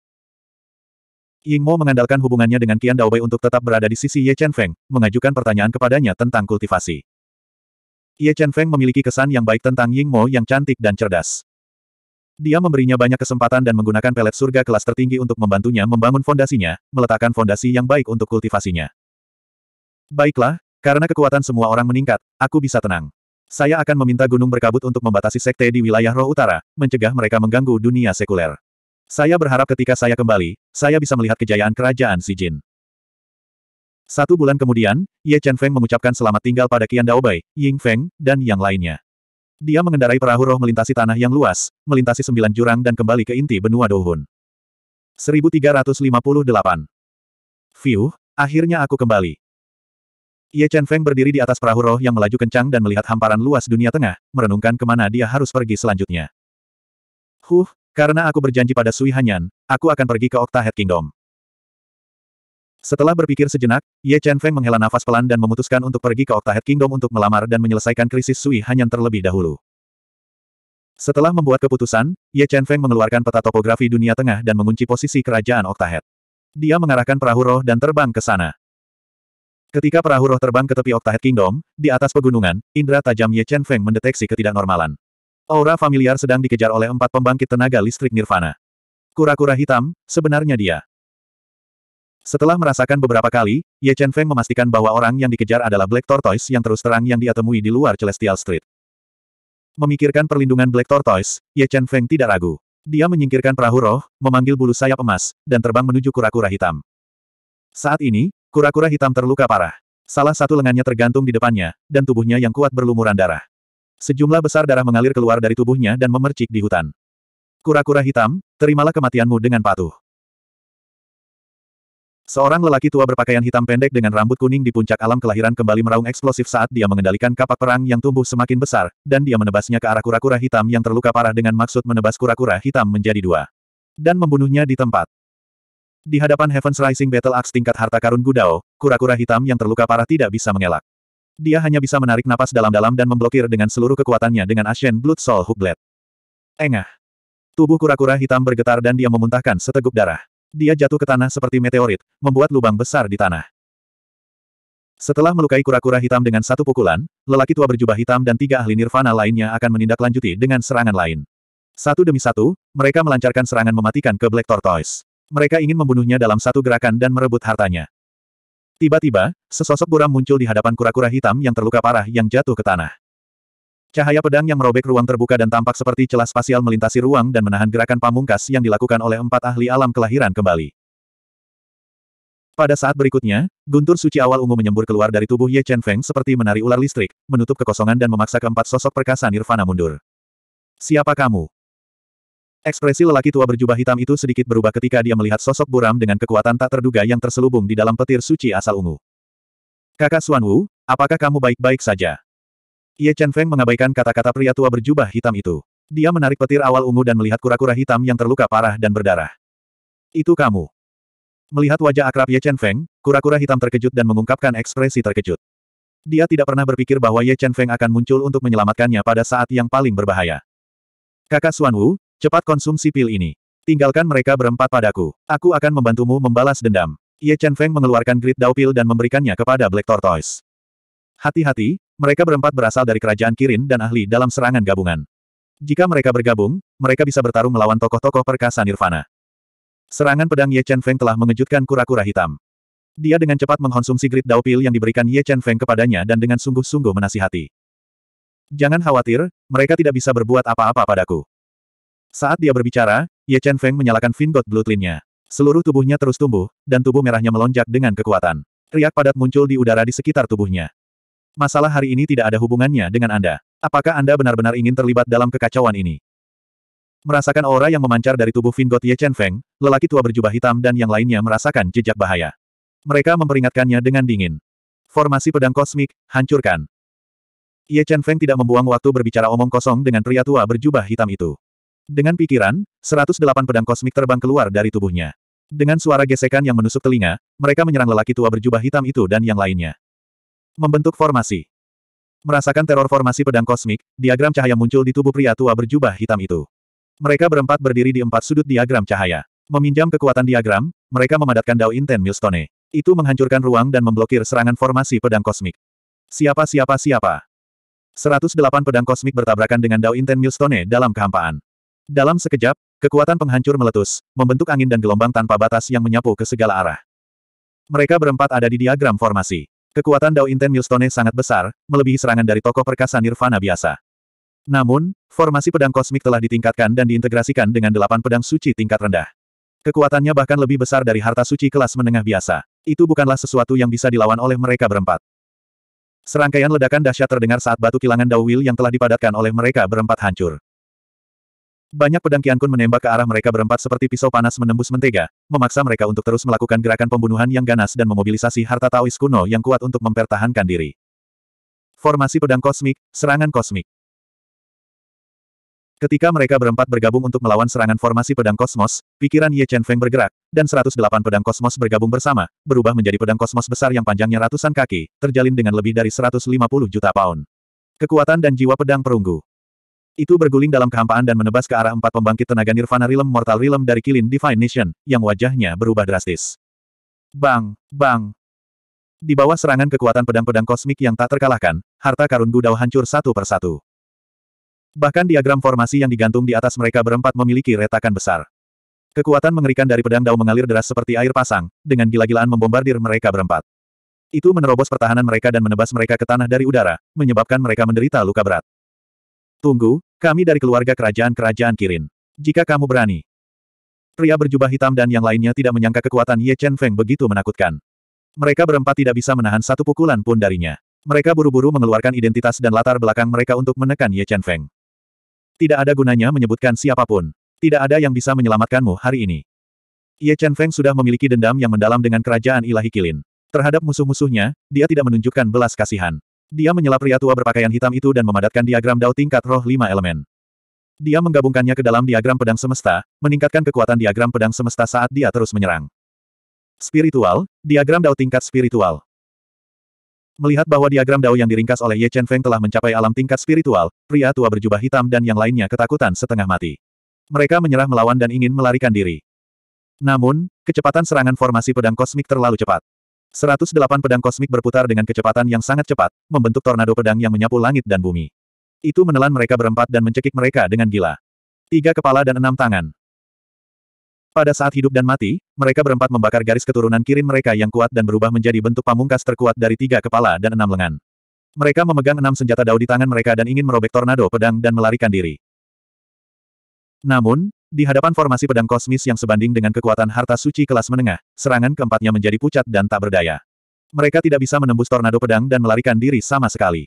Ying Mo mengandalkan hubungannya dengan Qian Daobai untuk tetap berada di sisi Ye Chen Feng, mengajukan pertanyaan kepadanya tentang kultivasi. Ye Chen Feng memiliki kesan yang baik tentang Ying Mo yang cantik dan cerdas. Dia memberinya banyak kesempatan dan menggunakan pelet surga kelas tertinggi untuk membantunya membangun fondasinya, meletakkan fondasi yang baik untuk kultivasinya. Baiklah, karena kekuatan semua orang meningkat, aku bisa tenang. Saya akan meminta gunung berkabut untuk membatasi sekte di wilayah roh utara, mencegah mereka mengganggu dunia sekuler. Saya berharap ketika saya kembali, saya bisa melihat kejayaan kerajaan Si Jin. Satu bulan kemudian, Ye Chen Feng mengucapkan selamat tinggal pada Qian Daobai, Ying Feng, dan yang lainnya. Dia mengendarai perahu roh melintasi tanah yang luas, melintasi sembilan jurang dan kembali ke inti benua Dohun. 1358. Fiuh, akhirnya aku kembali. Ye Chen Feng berdiri di atas perahu roh yang melaju kencang dan melihat hamparan luas dunia tengah, merenungkan kemana dia harus pergi selanjutnya. Huh, karena aku berjanji pada Sui Hanyan, aku akan pergi ke Okta Kingdom. Setelah berpikir sejenak, Ye Chen Feng menghela nafas pelan dan memutuskan untuk pergi ke Okta Kingdom untuk melamar dan menyelesaikan krisis Sui Hanyan terlebih dahulu. Setelah membuat keputusan, Ye Chen Feng mengeluarkan peta topografi dunia tengah dan mengunci posisi kerajaan Okta Dia mengarahkan perahu roh dan terbang ke sana. Ketika perahu roh terbang ke tepi Octahead Kingdom, di atas pegunungan, indera tajam Ye Chen Feng mendeteksi ketidaknormalan. Aura familiar sedang dikejar oleh empat pembangkit tenaga listrik nirvana. Kura-kura hitam, sebenarnya dia. Setelah merasakan beberapa kali, Ye Chen Feng memastikan bahwa orang yang dikejar adalah Black Tortoise yang terus terang yang dia temui di luar Celestial Street. Memikirkan perlindungan Black Tortoise, Ye Chen Feng tidak ragu. Dia menyingkirkan perahu roh, memanggil bulu sayap emas, dan terbang menuju kura-kura hitam. Saat ini, Kura-kura hitam terluka parah. Salah satu lengannya tergantung di depannya, dan tubuhnya yang kuat berlumuran darah. Sejumlah besar darah mengalir keluar dari tubuhnya dan memercik di hutan. Kura-kura hitam, terimalah kematianmu dengan patuh. Seorang lelaki tua berpakaian hitam pendek dengan rambut kuning di puncak alam kelahiran kembali meraung eksplosif saat dia mengendalikan kapak perang yang tumbuh semakin besar, dan dia menebasnya ke arah kura-kura hitam yang terluka parah dengan maksud menebas kura-kura hitam menjadi dua. Dan membunuhnya di tempat. Di hadapan Heaven's Rising Battle Axe tingkat harta karun Gudao, kura-kura hitam yang terluka parah tidak bisa mengelak. Dia hanya bisa menarik napas dalam-dalam dan memblokir dengan seluruh kekuatannya dengan Ashen Blood Soul Hook Blade. Engah. Tubuh kura-kura hitam bergetar dan dia memuntahkan seteguk darah. Dia jatuh ke tanah seperti meteorit, membuat lubang besar di tanah. Setelah melukai kura-kura hitam dengan satu pukulan, lelaki tua berjubah hitam dan tiga ahli nirvana lainnya akan menindaklanjuti dengan serangan lain. Satu demi satu, mereka melancarkan serangan mematikan ke Black Tortoise mereka ingin membunuhnya dalam satu gerakan dan merebut hartanya. Tiba-tiba, sesosok buram muncul di hadapan kura-kura hitam yang terluka parah yang jatuh ke tanah. Cahaya pedang yang merobek ruang terbuka dan tampak seperti celah spasial melintasi ruang dan menahan gerakan pamungkas yang dilakukan oleh empat ahli alam kelahiran kembali. Pada saat berikutnya, guntur suci awal ungu menyembur keluar dari tubuh Ye Chen Feng seperti menari ular listrik, menutup kekosongan dan memaksa keempat sosok perkasa nirvana mundur. Siapa kamu? Ekspresi lelaki tua berjubah hitam itu sedikit berubah ketika dia melihat sosok buram dengan kekuatan tak terduga yang terselubung di dalam petir suci asal ungu. Kakak Suan Wu, apakah kamu baik-baik saja? Ye Chen Feng mengabaikan kata-kata pria tua berjubah hitam itu. Dia menarik petir awal ungu dan melihat kura-kura hitam yang terluka parah dan berdarah. Itu kamu. Melihat wajah akrab Ye Chen Feng, kura-kura hitam terkejut dan mengungkapkan ekspresi terkejut. Dia tidak pernah berpikir bahwa Ye Chen Feng akan muncul untuk menyelamatkannya pada saat yang paling berbahaya. Kakak Suan Wu, Cepat konsumsi pil ini. Tinggalkan mereka berempat padaku. Aku akan membantumu membalas dendam. Ye Chen Feng mengeluarkan grid Dao Pil dan memberikannya kepada Black Tortoise. Hati-hati, mereka berempat berasal dari kerajaan Kirin dan ahli dalam serangan gabungan. Jika mereka bergabung, mereka bisa bertarung melawan tokoh-tokoh perkasa Nirvana. Serangan pedang Ye Chen Feng telah mengejutkan kura-kura hitam. Dia dengan cepat mengkonsumsi grid Dao Pil yang diberikan Ye Chen Feng kepadanya dan dengan sungguh-sungguh menasihati. Jangan khawatir, mereka tidak bisa berbuat apa-apa padaku. Saat dia berbicara, Ye Chen Feng menyalakan Vingot Blood nya Seluruh tubuhnya terus tumbuh, dan tubuh merahnya melonjak dengan kekuatan. Riak padat muncul di udara di sekitar tubuhnya. Masalah hari ini tidak ada hubungannya dengan Anda. Apakah Anda benar-benar ingin terlibat dalam kekacauan ini? Merasakan aura yang memancar dari tubuh Vingot Ye Chen Feng, lelaki tua berjubah hitam dan yang lainnya merasakan jejak bahaya. Mereka memperingatkannya dengan dingin. Formasi pedang kosmik, hancurkan. Ye Chen Feng tidak membuang waktu berbicara omong kosong dengan pria tua berjubah hitam itu. Dengan pikiran, 108 pedang kosmik terbang keluar dari tubuhnya. Dengan suara gesekan yang menusuk telinga, mereka menyerang lelaki tua berjubah hitam itu dan yang lainnya. Membentuk formasi. Merasakan teror formasi pedang kosmik, diagram cahaya muncul di tubuh pria tua berjubah hitam itu. Mereka berempat berdiri di empat sudut diagram cahaya. Meminjam kekuatan diagram, mereka memadatkan Dao Inten milstone. Itu menghancurkan ruang dan memblokir serangan formasi pedang kosmik. Siapa siapa siapa? 108 pedang kosmik bertabrakan dengan Dao Inten milstone dalam kehampaan. Dalam sekejap, kekuatan penghancur meletus, membentuk angin dan gelombang tanpa batas yang menyapu ke segala arah. Mereka berempat ada di diagram formasi. Kekuatan Dao Inten Milstone sangat besar, melebihi serangan dari tokoh perkasa Nirvana biasa. Namun, formasi pedang kosmik telah ditingkatkan dan diintegrasikan dengan delapan pedang suci tingkat rendah. Kekuatannya bahkan lebih besar dari harta suci kelas menengah biasa. Itu bukanlah sesuatu yang bisa dilawan oleh mereka berempat. Serangkaian ledakan dahsyat terdengar saat batu kilangan Dao Will yang telah dipadatkan oleh mereka berempat hancur. Banyak pedang Qiankun menembak ke arah mereka berempat seperti pisau panas menembus mentega, memaksa mereka untuk terus melakukan gerakan pembunuhan yang ganas dan memobilisasi harta Taois kuno yang kuat untuk mempertahankan diri. Formasi pedang kosmik, serangan kosmik. Ketika mereka berempat bergabung untuk melawan serangan formasi pedang kosmos, pikiran Ye Chen Feng bergerak, dan 108 pedang kosmos bergabung bersama, berubah menjadi pedang kosmos besar yang panjangnya ratusan kaki, terjalin dengan lebih dari 150 juta pound. Kekuatan dan jiwa pedang perunggu. Itu berguling dalam kehampaan dan menebas ke arah empat pembangkit tenaga nirvana realm mortal realm dari Kilin Divine Nation, yang wajahnya berubah drastis. Bang! Bang! Di bawah serangan kekuatan pedang-pedang kosmik yang tak terkalahkan, harta karun Gudau hancur satu persatu. Bahkan diagram formasi yang digantung di atas mereka berempat memiliki retakan besar. Kekuatan mengerikan dari pedang Dao mengalir deras seperti air pasang, dengan gila-gilaan membombardir mereka berempat. Itu menerobos pertahanan mereka dan menebas mereka ke tanah dari udara, menyebabkan mereka menderita luka berat. Tunggu, kami dari keluarga kerajaan-kerajaan Kirin. Jika kamu berani. Pria berjubah hitam dan yang lainnya tidak menyangka kekuatan Ye Chen Feng begitu menakutkan. Mereka berempat tidak bisa menahan satu pukulan pun darinya. Mereka buru-buru mengeluarkan identitas dan latar belakang mereka untuk menekan Ye Chen Feng. Tidak ada gunanya menyebutkan siapapun. Tidak ada yang bisa menyelamatkanmu hari ini. Ye Chen Feng sudah memiliki dendam yang mendalam dengan kerajaan ilahi Kilin. Terhadap musuh-musuhnya, dia tidak menunjukkan belas kasihan. Dia menyela pria tua berpakaian hitam itu dan memadatkan diagram Dao tingkat roh lima elemen. Dia menggabungkannya ke dalam diagram pedang semesta, meningkatkan kekuatan diagram pedang semesta saat dia terus menyerang. Spiritual, diagram Dao tingkat spiritual. Melihat bahwa diagram Dao yang diringkas oleh Ye Chen Feng telah mencapai alam tingkat spiritual, pria tua berjubah hitam dan yang lainnya ketakutan setengah mati. Mereka menyerah melawan dan ingin melarikan diri. Namun, kecepatan serangan formasi pedang kosmik terlalu cepat. 108 pedang kosmik berputar dengan kecepatan yang sangat cepat, membentuk tornado pedang yang menyapu langit dan bumi. Itu menelan mereka berempat dan mencekik mereka dengan gila. Tiga kepala dan enam tangan. Pada saat hidup dan mati, mereka berempat membakar garis keturunan kirin mereka yang kuat dan berubah menjadi bentuk pamungkas terkuat dari tiga kepala dan enam lengan. Mereka memegang enam senjata dao di tangan mereka dan ingin merobek tornado pedang dan melarikan diri. Namun, di hadapan formasi pedang kosmis yang sebanding dengan kekuatan harta suci kelas menengah, serangan keempatnya menjadi pucat dan tak berdaya. Mereka tidak bisa menembus tornado pedang dan melarikan diri sama sekali.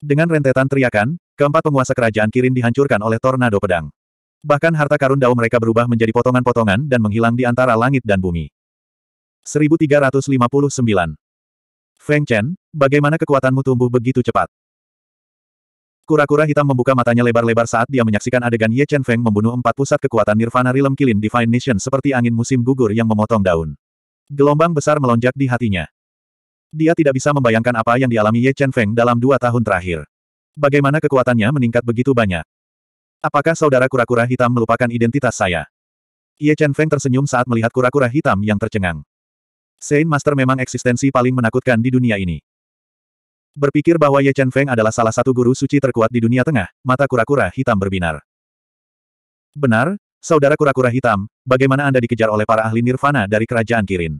Dengan rentetan teriakan, keempat penguasa kerajaan Kirin dihancurkan oleh tornado pedang. Bahkan harta karun dao mereka berubah menjadi potongan-potongan dan menghilang di antara langit dan bumi. 1359. Feng Chen, bagaimana kekuatanmu tumbuh begitu cepat? Kura-kura hitam membuka matanya lebar-lebar saat dia menyaksikan adegan Ye Chen Feng membunuh empat pusat kekuatan Nirvana Realm Kilin Divine Nation seperti angin musim gugur yang memotong daun. Gelombang besar melonjak di hatinya. Dia tidak bisa membayangkan apa yang dialami Ye Chen Feng dalam dua tahun terakhir. Bagaimana kekuatannya meningkat begitu banyak? Apakah saudara kura-kura hitam melupakan identitas saya? Ye Chen Feng tersenyum saat melihat kura-kura hitam yang tercengang. Saint Master memang eksistensi paling menakutkan di dunia ini. Berpikir bahwa Ye Chen Feng adalah salah satu guru suci terkuat di dunia tengah, mata kura-kura hitam berbinar. Benar, saudara kura-kura hitam, bagaimana Anda dikejar oleh para ahli nirvana dari kerajaan Kirin?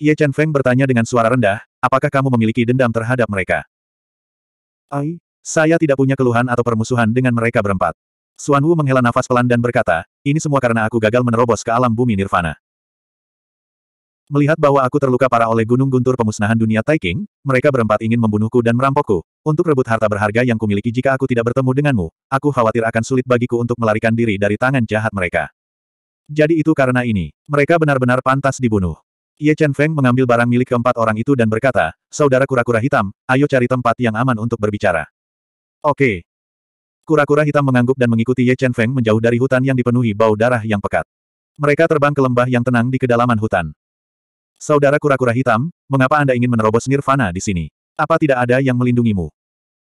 Ye Chen Feng bertanya dengan suara rendah, apakah kamu memiliki dendam terhadap mereka? Ai, saya tidak punya keluhan atau permusuhan dengan mereka berempat. Suan Wu menghela nafas pelan dan berkata, ini semua karena aku gagal menerobos ke alam bumi nirvana. Melihat bahwa aku terluka parah oleh Gunung Guntur pemusnahan dunia Taiking, mereka berempat ingin membunuhku dan merampokku. Untuk rebut harta berharga yang kumiliki jika aku tidak bertemu denganmu, aku khawatir akan sulit bagiku untuk melarikan diri dari tangan jahat mereka. Jadi itu karena ini, mereka benar-benar pantas dibunuh. Ye Chen Feng mengambil barang milik keempat orang itu dan berkata, Saudara kura-kura hitam, ayo cari tempat yang aman untuk berbicara. Oke. Kura-kura hitam mengangguk dan mengikuti Ye Chen Feng menjauh dari hutan yang dipenuhi bau darah yang pekat. Mereka terbang ke lembah yang tenang di kedalaman hutan. Saudara kura-kura hitam, mengapa Anda ingin menerobos nirvana di sini? Apa tidak ada yang melindungimu?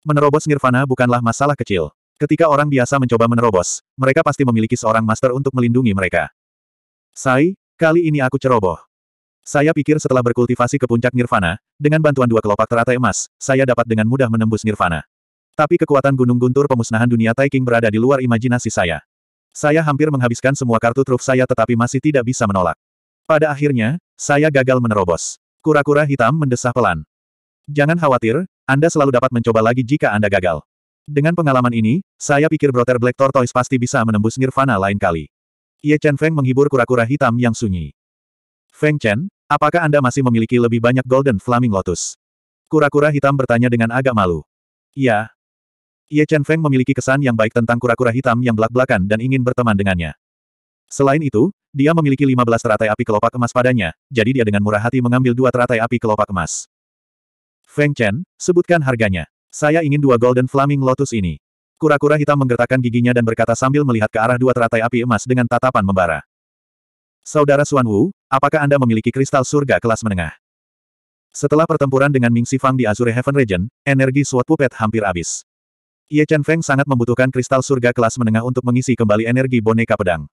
Menerobos nirvana bukanlah masalah kecil. Ketika orang biasa mencoba menerobos, mereka pasti memiliki seorang master untuk melindungi mereka. Sai, kali ini aku ceroboh. Saya pikir setelah berkultivasi ke puncak nirvana, dengan bantuan dua kelopak teratai emas, saya dapat dengan mudah menembus nirvana. Tapi kekuatan gunung guntur pemusnahan dunia Taiking berada di luar imajinasi saya. Saya hampir menghabiskan semua kartu truf saya tetapi masih tidak bisa menolak. Pada akhirnya, saya gagal menerobos. Kura-kura hitam mendesah pelan. Jangan khawatir, Anda selalu dapat mencoba lagi jika Anda gagal. Dengan pengalaman ini, saya pikir Brother Black Tortoise pasti bisa menembus Nirvana lain kali. Ye Chen Feng menghibur kura-kura hitam yang sunyi. Feng Chen, apakah Anda masih memiliki lebih banyak Golden Flaming Lotus? Kura-kura hitam bertanya dengan agak malu. Ya. Ye Chen Feng memiliki kesan yang baik tentang kura-kura hitam yang belak-belakan dan ingin berteman dengannya. Selain itu, dia memiliki 15 teratai api kelopak emas padanya, jadi dia dengan murah hati mengambil dua teratai api kelopak emas. Feng Chen, sebutkan harganya. Saya ingin dua Golden Flaming Lotus ini. Kura-kura hitam menggertakkan giginya dan berkata sambil melihat ke arah dua teratai api emas dengan tatapan membara. Saudara Xuan Wu, apakah Anda memiliki kristal surga kelas menengah? Setelah pertempuran dengan Ming Sifang di Azure Heaven Region, energi Sword Puppet hampir habis. Ye Chen Feng sangat membutuhkan kristal surga kelas menengah untuk mengisi kembali energi boneka pedang.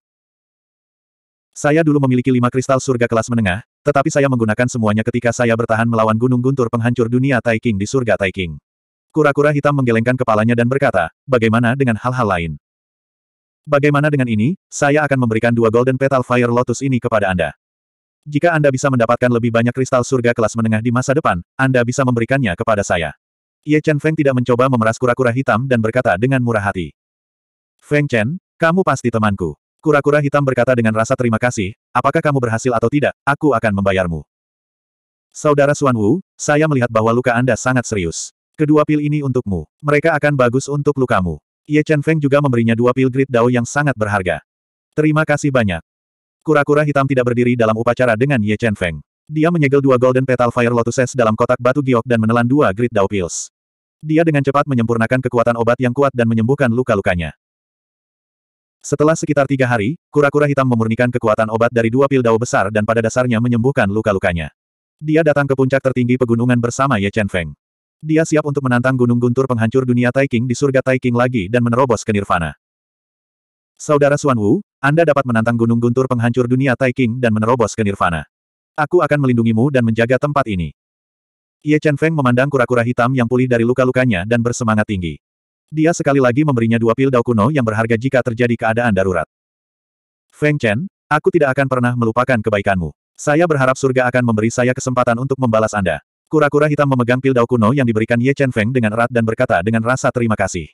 Saya dulu memiliki lima kristal surga kelas menengah, tetapi saya menggunakan semuanya ketika saya bertahan melawan gunung guntur penghancur dunia Taiking di surga Taiking. Kura-kura hitam menggelengkan kepalanya dan berkata, bagaimana dengan hal-hal lain? Bagaimana dengan ini, saya akan memberikan dua Golden Petal Fire Lotus ini kepada Anda. Jika Anda bisa mendapatkan lebih banyak kristal surga kelas menengah di masa depan, Anda bisa memberikannya kepada saya. Ye Chen Feng tidak mencoba memeras kura-kura hitam dan berkata dengan murah hati. Feng Chen, kamu pasti temanku. Kura-kura hitam berkata dengan rasa terima kasih, apakah kamu berhasil atau tidak, aku akan membayarmu. Saudara Suan Wu, saya melihat bahwa luka Anda sangat serius. Kedua pil ini untukmu. Mereka akan bagus untuk lukamu. Ye Chen Feng juga memberinya dua pil grit Dao yang sangat berharga. Terima kasih banyak. Kura-kura hitam tidak berdiri dalam upacara dengan Ye Chen Feng. Dia menyegel dua Golden Petal Fire Lotuses dalam kotak batu giok dan menelan dua grit Dao Pills. Dia dengan cepat menyempurnakan kekuatan obat yang kuat dan menyembuhkan luka-lukanya. Setelah sekitar tiga hari, kura-kura hitam memurnikan kekuatan obat dari dua pil dao besar dan pada dasarnya menyembuhkan luka-lukanya. Dia datang ke puncak tertinggi pegunungan bersama Ye Chen Feng. Dia siap untuk menantang gunung guntur penghancur dunia Taiking di surga Taiking lagi dan menerobos ke nirvana. Saudara Xuan Wu, Anda dapat menantang gunung guntur penghancur dunia Taiking dan menerobos ke nirvana. Aku akan melindungimu dan menjaga tempat ini. Ye Chen Feng memandang kura-kura hitam yang pulih dari luka-lukanya dan bersemangat tinggi. Dia sekali lagi memberinya dua pil dao kuno yang berharga jika terjadi keadaan darurat. Feng Chen, aku tidak akan pernah melupakan kebaikanmu. Saya berharap surga akan memberi saya kesempatan untuk membalas Anda. Kura-kura hitam memegang pil dao kuno yang diberikan Ye Chen Feng dengan erat dan berkata dengan rasa terima kasih.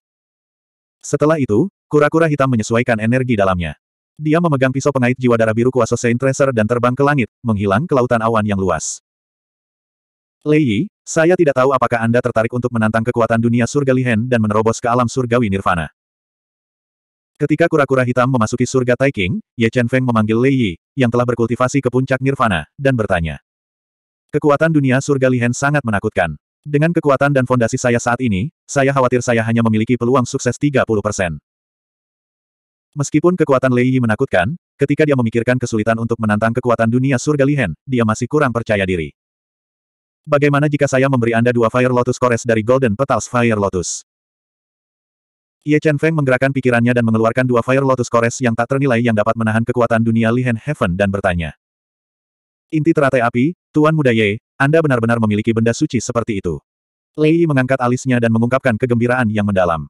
Setelah itu, kura-kura hitam menyesuaikan energi dalamnya. Dia memegang pisau pengait jiwa darah biru kuasa Saint Tracer dan terbang ke langit, menghilang ke lautan awan yang luas. Lei, Yi, saya tidak tahu apakah Anda tertarik untuk menantang kekuatan dunia surga Lihen dan menerobos ke alam surgawi nirvana. Ketika kura-kura hitam memasuki surga Taiking, Ye Chen Feng memanggil Lei Yi, yang telah berkultivasi ke puncak nirvana, dan bertanya. Kekuatan dunia surga Lihen sangat menakutkan. Dengan kekuatan dan fondasi saya saat ini, saya khawatir saya hanya memiliki peluang sukses 30%. Meskipun kekuatan Lei Yi menakutkan, ketika dia memikirkan kesulitan untuk menantang kekuatan dunia surga Lihen, dia masih kurang percaya diri. Bagaimana jika saya memberi Anda dua Fire Lotus Kores dari Golden Petals Fire Lotus? Ye Chen Feng menggerakkan pikirannya dan mengeluarkan dua Fire Lotus Kores yang tak ternilai yang dapat menahan kekuatan dunia Lihen Heaven dan bertanya. Inti teratai api, Tuan Muda Ye, Anda benar-benar memiliki benda suci seperti itu. Lei mengangkat alisnya dan mengungkapkan kegembiraan yang mendalam.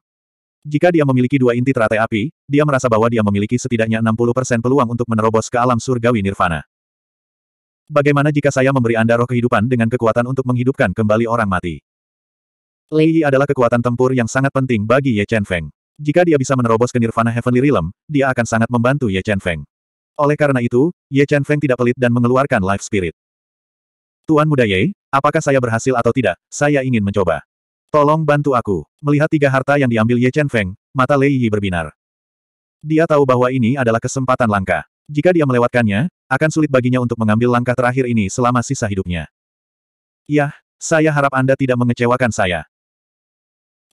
Jika dia memiliki dua inti teratai api, dia merasa bahwa dia memiliki setidaknya 60% peluang untuk menerobos ke alam surgawi nirvana. Bagaimana jika saya memberi Anda roh kehidupan dengan kekuatan untuk menghidupkan kembali orang mati? Lei Yi adalah kekuatan tempur yang sangat penting bagi Ye Chen Feng. Jika dia bisa menerobos ke Nirvana Heavenly Realm, dia akan sangat membantu Ye Chen Feng. Oleh karena itu, Ye Chen Feng tidak pelit dan mengeluarkan life spirit. Tuan Muda Ye, apakah saya berhasil atau tidak, saya ingin mencoba. Tolong bantu aku. Melihat tiga harta yang diambil Ye Chen Feng, mata Lei Yi berbinar. Dia tahu bahwa ini adalah kesempatan langka. Jika dia melewatkannya, akan sulit baginya untuk mengambil langkah terakhir ini selama sisa hidupnya. Yah, saya harap Anda tidak mengecewakan saya.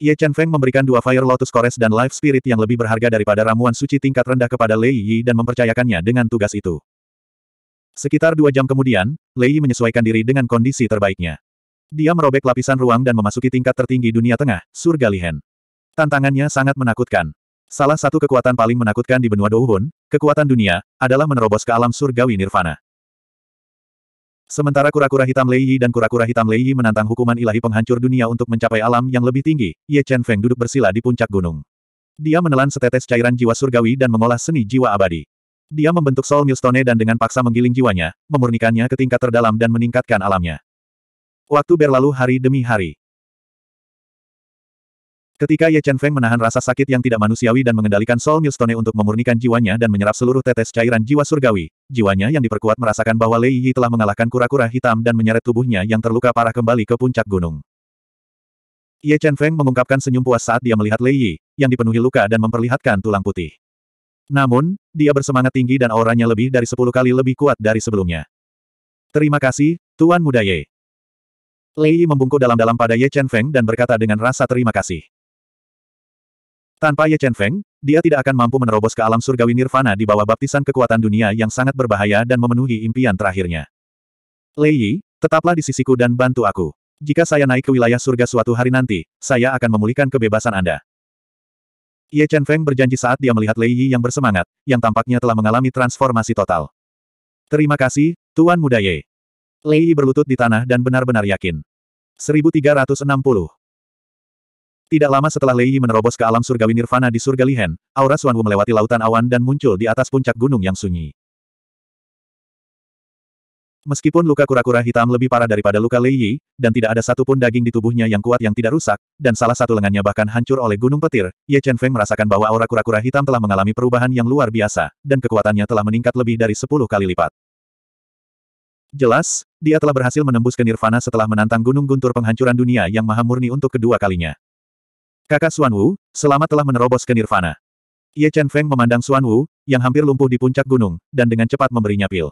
Ye Chen Feng memberikan dua Fire Lotus Kores dan Life Spirit yang lebih berharga daripada ramuan suci tingkat rendah kepada Lei Yi dan mempercayakannya dengan tugas itu. Sekitar dua jam kemudian, Lei Yi menyesuaikan diri dengan kondisi terbaiknya. Dia merobek lapisan ruang dan memasuki tingkat tertinggi dunia tengah, surga Lihen. Tantangannya sangat menakutkan. Salah satu kekuatan paling menakutkan di benua Douhun, kekuatan dunia, adalah menerobos ke alam surgawi nirvana. Sementara kura-kura hitam Lei Yi dan kura-kura hitam Lei Yi menantang hukuman ilahi penghancur dunia untuk mencapai alam yang lebih tinggi, Ye Chen Feng duduk bersila di puncak gunung. Dia menelan setetes cairan jiwa surgawi dan mengolah seni jiwa abadi. Dia membentuk Soul milestone dan dengan paksa menggiling jiwanya, memurnikannya ke tingkat terdalam dan meningkatkan alamnya. Waktu berlalu hari demi hari. Ketika Ye Chen Feng menahan rasa sakit yang tidak manusiawi dan mengendalikan Soul Milstone untuk memurnikan jiwanya dan menyerap seluruh tetes cairan jiwa surgawi, jiwanya yang diperkuat merasakan bahwa Lei Yi telah mengalahkan kura-kura hitam dan menyeret tubuhnya yang terluka parah kembali ke puncak gunung. Ye Chen Feng mengungkapkan senyum puas saat dia melihat Lei Yi, yang dipenuhi luka dan memperlihatkan tulang putih. Namun, dia bersemangat tinggi dan auranya lebih dari sepuluh kali lebih kuat dari sebelumnya. Terima kasih, Tuan Muda Ye. Lei Yi membungkuk dalam-dalam pada Ye Chen Feng dan berkata dengan rasa terima kasih. Tanpa Ye Chen Feng, dia tidak akan mampu menerobos ke alam surgawi nirvana di bawah baptisan kekuatan dunia yang sangat berbahaya dan memenuhi impian terakhirnya. Lei Yi, tetaplah di sisiku dan bantu aku. Jika saya naik ke wilayah surga suatu hari nanti, saya akan memulihkan kebebasan Anda. Ye Chen Feng berjanji saat dia melihat Lei Yi yang bersemangat, yang tampaknya telah mengalami transformasi total. Terima kasih, Tuan Muda Ye. Lei Yi berlutut di tanah dan benar-benar yakin. 1360 tidak lama setelah Lei Yi menerobos ke alam surgawi nirvana di surga Lihen, aura Suan Wu melewati lautan awan dan muncul di atas puncak gunung yang sunyi. Meskipun luka kura-kura hitam lebih parah daripada luka Lei Yi, dan tidak ada satupun daging di tubuhnya yang kuat yang tidak rusak, dan salah satu lengannya bahkan hancur oleh gunung petir, Ye Chen Feng merasakan bahwa aura kura-kura hitam telah mengalami perubahan yang luar biasa, dan kekuatannya telah meningkat lebih dari 10 kali lipat. Jelas, dia telah berhasil menembus ke nirvana setelah menantang gunung guntur penghancuran dunia yang maha murni untuk kedua kalinya. Kakak Xuan Wu, selamat telah menerobos ke Nirvana. Ye Chen Feng memandang Xuan Wu, yang hampir lumpuh di puncak gunung, dan dengan cepat memberinya pil.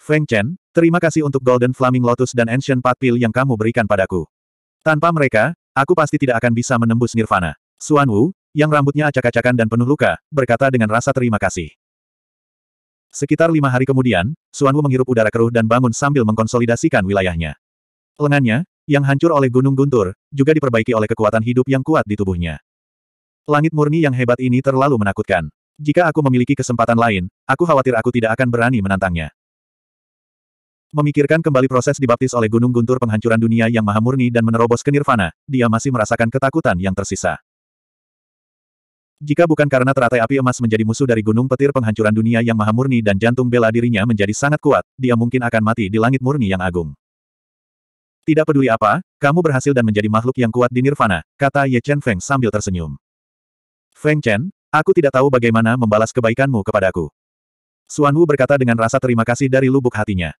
Feng Chen, terima kasih untuk Golden Flaming Lotus dan Ancient Path Pil yang kamu berikan padaku. Tanpa mereka, aku pasti tidak akan bisa menembus Nirvana. Xuan Wu, yang rambutnya acak-acakan dan penuh luka, berkata dengan rasa terima kasih. Sekitar lima hari kemudian, Xuan Wu menghirup udara keruh dan bangun sambil mengkonsolidasikan wilayahnya. Lengannya, yang hancur oleh gunung guntur, juga diperbaiki oleh kekuatan hidup yang kuat di tubuhnya. Langit murni yang hebat ini terlalu menakutkan. Jika aku memiliki kesempatan lain, aku khawatir aku tidak akan berani menantangnya. Memikirkan kembali proses dibaptis oleh gunung guntur penghancuran dunia yang maha murni dan menerobos ke nirvana, dia masih merasakan ketakutan yang tersisa. Jika bukan karena teratai api emas menjadi musuh dari gunung petir penghancuran dunia yang maha murni dan jantung bela dirinya menjadi sangat kuat, dia mungkin akan mati di langit murni yang agung. Tidak peduli apa, kamu berhasil dan menjadi makhluk yang kuat di Nirvana, kata Ye Chen Feng sambil tersenyum. Feng Chen, aku tidak tahu bagaimana membalas kebaikanmu kepadaku. Suan Wu berkata dengan rasa terima kasih dari lubuk hatinya.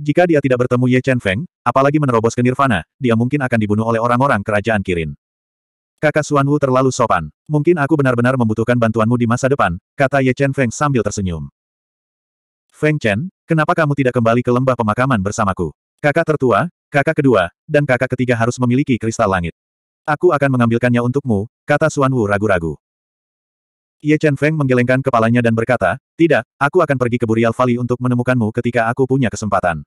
Jika dia tidak bertemu Ye Chen Feng, apalagi menerobos ke Nirvana, dia mungkin akan dibunuh oleh orang-orang kerajaan Kirin. Kakak Suan Wu terlalu sopan. Mungkin aku benar-benar membutuhkan bantuanmu di masa depan, kata Ye Chen Feng sambil tersenyum. Feng Chen, kenapa kamu tidak kembali ke lembah pemakaman bersamaku? Kakak tertua, kakak kedua, dan kakak ketiga harus memiliki kristal langit. Aku akan mengambilkannya untukmu, kata Suan Wu ragu-ragu. Ye Chen Feng menggelengkan kepalanya dan berkata, tidak, aku akan pergi ke Burial Valley untuk menemukanmu ketika aku punya kesempatan.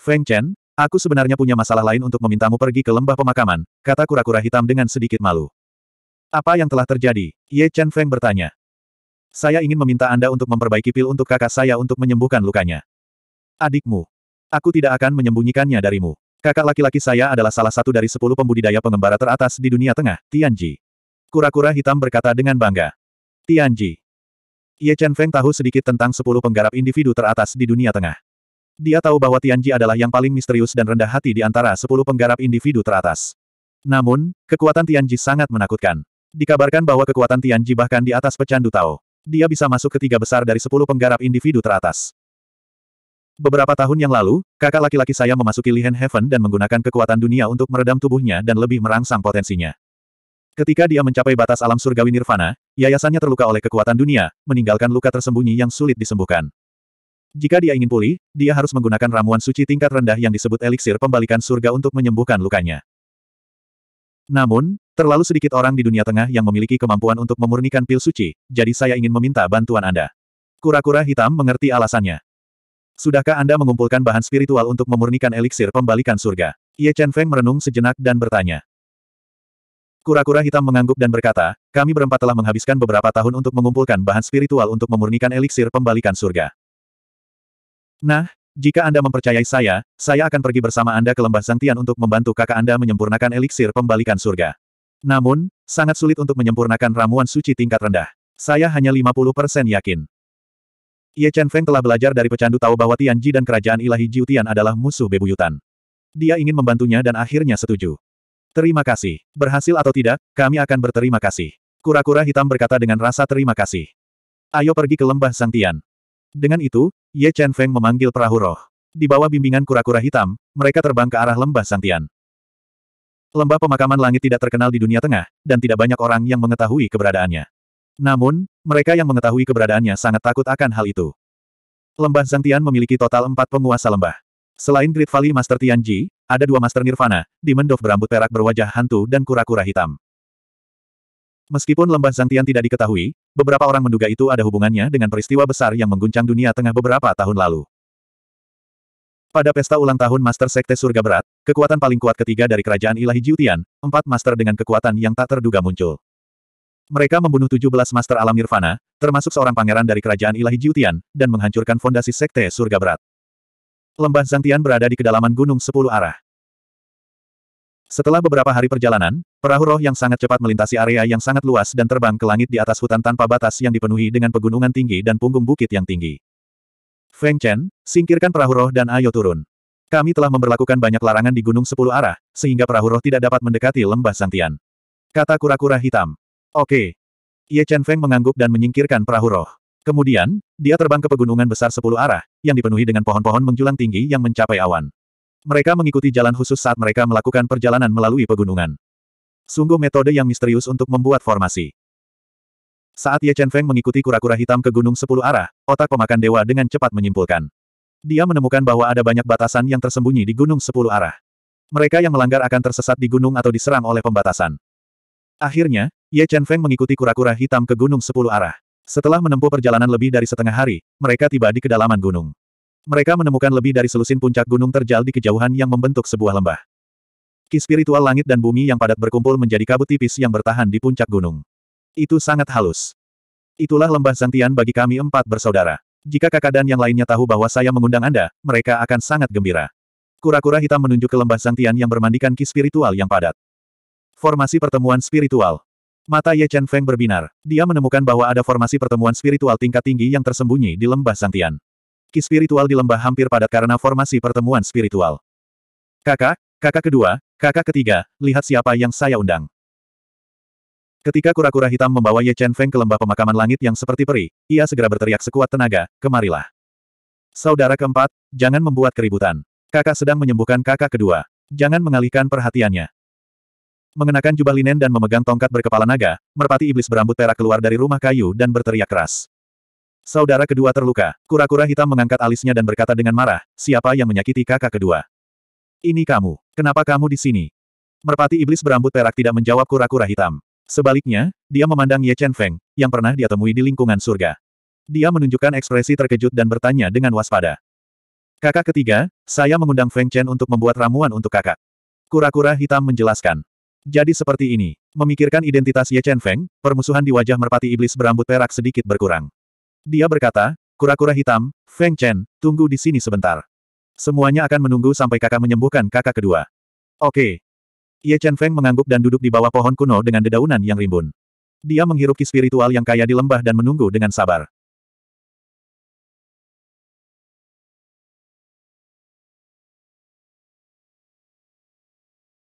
Feng Chen, aku sebenarnya punya masalah lain untuk memintamu pergi ke lembah pemakaman, kata kura-kura hitam dengan sedikit malu. Apa yang telah terjadi? Ye Chen Feng bertanya. Saya ingin meminta Anda untuk memperbaiki pil untuk kakak saya untuk menyembuhkan lukanya. Adikmu, Aku tidak akan menyembunyikannya darimu. Kakak laki-laki saya adalah salah satu dari sepuluh pembudidaya pengembara teratas di dunia tengah, Tianji. Kura-kura hitam berkata dengan bangga. Tianji. Ye Chen Feng tahu sedikit tentang sepuluh penggarap individu teratas di dunia tengah. Dia tahu bahwa Tianji adalah yang paling misterius dan rendah hati di antara sepuluh penggarap individu teratas. Namun, kekuatan Tianji sangat menakutkan. Dikabarkan bahwa kekuatan Tianji bahkan di atas pecandu Tao. Dia bisa masuk ke tiga besar dari sepuluh penggarap individu teratas. Beberapa tahun yang lalu, kakak laki-laki saya memasuki Lihen Heaven dan menggunakan kekuatan dunia untuk meredam tubuhnya dan lebih merangsang potensinya. Ketika dia mencapai batas alam surgawi nirvana, yayasannya terluka oleh kekuatan dunia, meninggalkan luka tersembunyi yang sulit disembuhkan. Jika dia ingin pulih, dia harus menggunakan ramuan suci tingkat rendah yang disebut eliksir pembalikan surga untuk menyembuhkan lukanya. Namun, terlalu sedikit orang di dunia tengah yang memiliki kemampuan untuk memurnikan pil suci, jadi saya ingin meminta bantuan Anda. Kura-kura hitam mengerti alasannya. Sudahkah Anda mengumpulkan bahan spiritual untuk memurnikan eliksir pembalikan surga? Ye Chen Feng merenung sejenak dan bertanya. Kura-kura hitam mengangguk dan berkata, kami berempat telah menghabiskan beberapa tahun untuk mengumpulkan bahan spiritual untuk memurnikan eliksir pembalikan surga. Nah, jika Anda mempercayai saya, saya akan pergi bersama Anda ke lembah Sangtian untuk membantu kakak Anda menyempurnakan eliksir pembalikan surga. Namun, sangat sulit untuk menyempurnakan ramuan suci tingkat rendah. Saya hanya 50% yakin. Ye Chen Feng telah belajar dari pecandu tahu bahwa Tian Ji dan kerajaan ilahi Jiutian adalah musuh bebuyutan. Dia ingin membantunya dan akhirnya setuju. Terima kasih. Berhasil atau tidak, kami akan berterima kasih. Kura-kura hitam berkata dengan rasa terima kasih. Ayo pergi ke lembah Sangtian. Dengan itu, Ye Chen Feng memanggil perahu roh. Di bawah bimbingan kura-kura hitam, mereka terbang ke arah lembah Sangtian. Lembah pemakaman langit tidak terkenal di dunia tengah, dan tidak banyak orang yang mengetahui keberadaannya. Namun, mereka yang mengetahui keberadaannya sangat takut akan hal itu. Lembah Zantian memiliki total empat penguasa lembah. Selain Great Valley Master Tianji, ada dua Master Nirvana, Dimendov berambut perak berwajah hantu dan kura-kura hitam. Meskipun lembah Zantian tidak diketahui, beberapa orang menduga itu ada hubungannya dengan peristiwa besar yang mengguncang dunia tengah beberapa tahun lalu. Pada pesta ulang tahun Master Sekte Surga Berat, kekuatan paling kuat ketiga dari kerajaan ilahi Jiu Tian, empat master dengan kekuatan yang tak terduga muncul. Mereka membunuh 17 Master Alam Nirvana, termasuk seorang pangeran dari kerajaan ilahi Jiutian, dan menghancurkan fondasi Sekte Surga Berat. Lembah Zantian berada di kedalaman gunung sepuluh arah. Setelah beberapa hari perjalanan, perahu roh yang sangat cepat melintasi area yang sangat luas dan terbang ke langit di atas hutan tanpa batas yang dipenuhi dengan pegunungan tinggi dan punggung bukit yang tinggi. Feng Chen, singkirkan perahu roh dan ayo turun. Kami telah memperlakukan banyak larangan di Gunung Sepuluh Arah, sehingga perahu roh tidak dapat mendekati lembah Zantian. Kata kura-kura hitam. Oke. Ye Chen Feng mengangguk dan menyingkirkan perahu roh. Kemudian, dia terbang ke pegunungan besar sepuluh arah, yang dipenuhi dengan pohon-pohon menjulang tinggi yang mencapai awan. Mereka mengikuti jalan khusus saat mereka melakukan perjalanan melalui pegunungan. Sungguh metode yang misterius untuk membuat formasi. Saat Ye Chen Feng mengikuti kura-kura hitam ke gunung sepuluh arah, otak pemakan dewa dengan cepat menyimpulkan. Dia menemukan bahwa ada banyak batasan yang tersembunyi di gunung sepuluh arah. Mereka yang melanggar akan tersesat di gunung atau diserang oleh pembatasan. Akhirnya, Ye Chen Feng mengikuti kura-kura hitam ke gunung sepuluh arah. Setelah menempuh perjalanan lebih dari setengah hari, mereka tiba di kedalaman gunung. Mereka menemukan lebih dari selusin puncak gunung terjal di kejauhan yang membentuk sebuah lembah. Ki spiritual langit dan bumi yang padat berkumpul menjadi kabut tipis yang bertahan di puncak gunung. Itu sangat halus. Itulah lembah Zantian bagi kami empat bersaudara. Jika kakak dan yang lainnya tahu bahwa saya mengundang Anda, mereka akan sangat gembira. Kura-kura hitam menunjuk ke lembah Zantian yang bermandikan ki spiritual yang padat. Formasi pertemuan spiritual. Mata Ye Chen Feng berbinar. Dia menemukan bahwa ada formasi pertemuan spiritual tingkat tinggi yang tersembunyi di lembah Sangtian. Ki spiritual di lembah hampir padat karena formasi pertemuan spiritual. Kakak, kakak kedua, kakak ketiga, lihat siapa yang saya undang. Ketika kura-kura hitam membawa Ye Chen Feng ke lembah pemakaman langit yang seperti peri, ia segera berteriak sekuat tenaga, kemarilah. Saudara keempat, jangan membuat keributan. Kakak sedang menyembuhkan kakak kedua. Jangan mengalihkan perhatiannya mengenakan jubah linen dan memegang tongkat berkepala naga, merpati iblis berambut perak keluar dari rumah kayu dan berteriak keras. Saudara kedua terluka, kura-kura hitam mengangkat alisnya dan berkata dengan marah, siapa yang menyakiti kakak kedua? Ini kamu, kenapa kamu di sini? Merpati iblis berambut perak tidak menjawab kura-kura hitam. Sebaliknya, dia memandang Ye Chen Feng, yang pernah dia temui di lingkungan surga. Dia menunjukkan ekspresi terkejut dan bertanya dengan waspada. Kakak ketiga, saya mengundang Feng Chen untuk membuat ramuan untuk kakak. Kura-kura hitam menjelaskan. Jadi seperti ini. Memikirkan identitas Ye Chen Feng, permusuhan di wajah merpati iblis berambut perak sedikit berkurang. Dia berkata, kura-kura hitam, Feng Chen, tunggu di sini sebentar. Semuanya akan menunggu sampai kakak menyembuhkan kakak kedua. Oke. Ye Chen Feng mengangguk dan duduk di bawah pohon kuno dengan dedaunan yang rimbun. Dia menghirup ki spiritual yang kaya di lembah dan menunggu dengan sabar.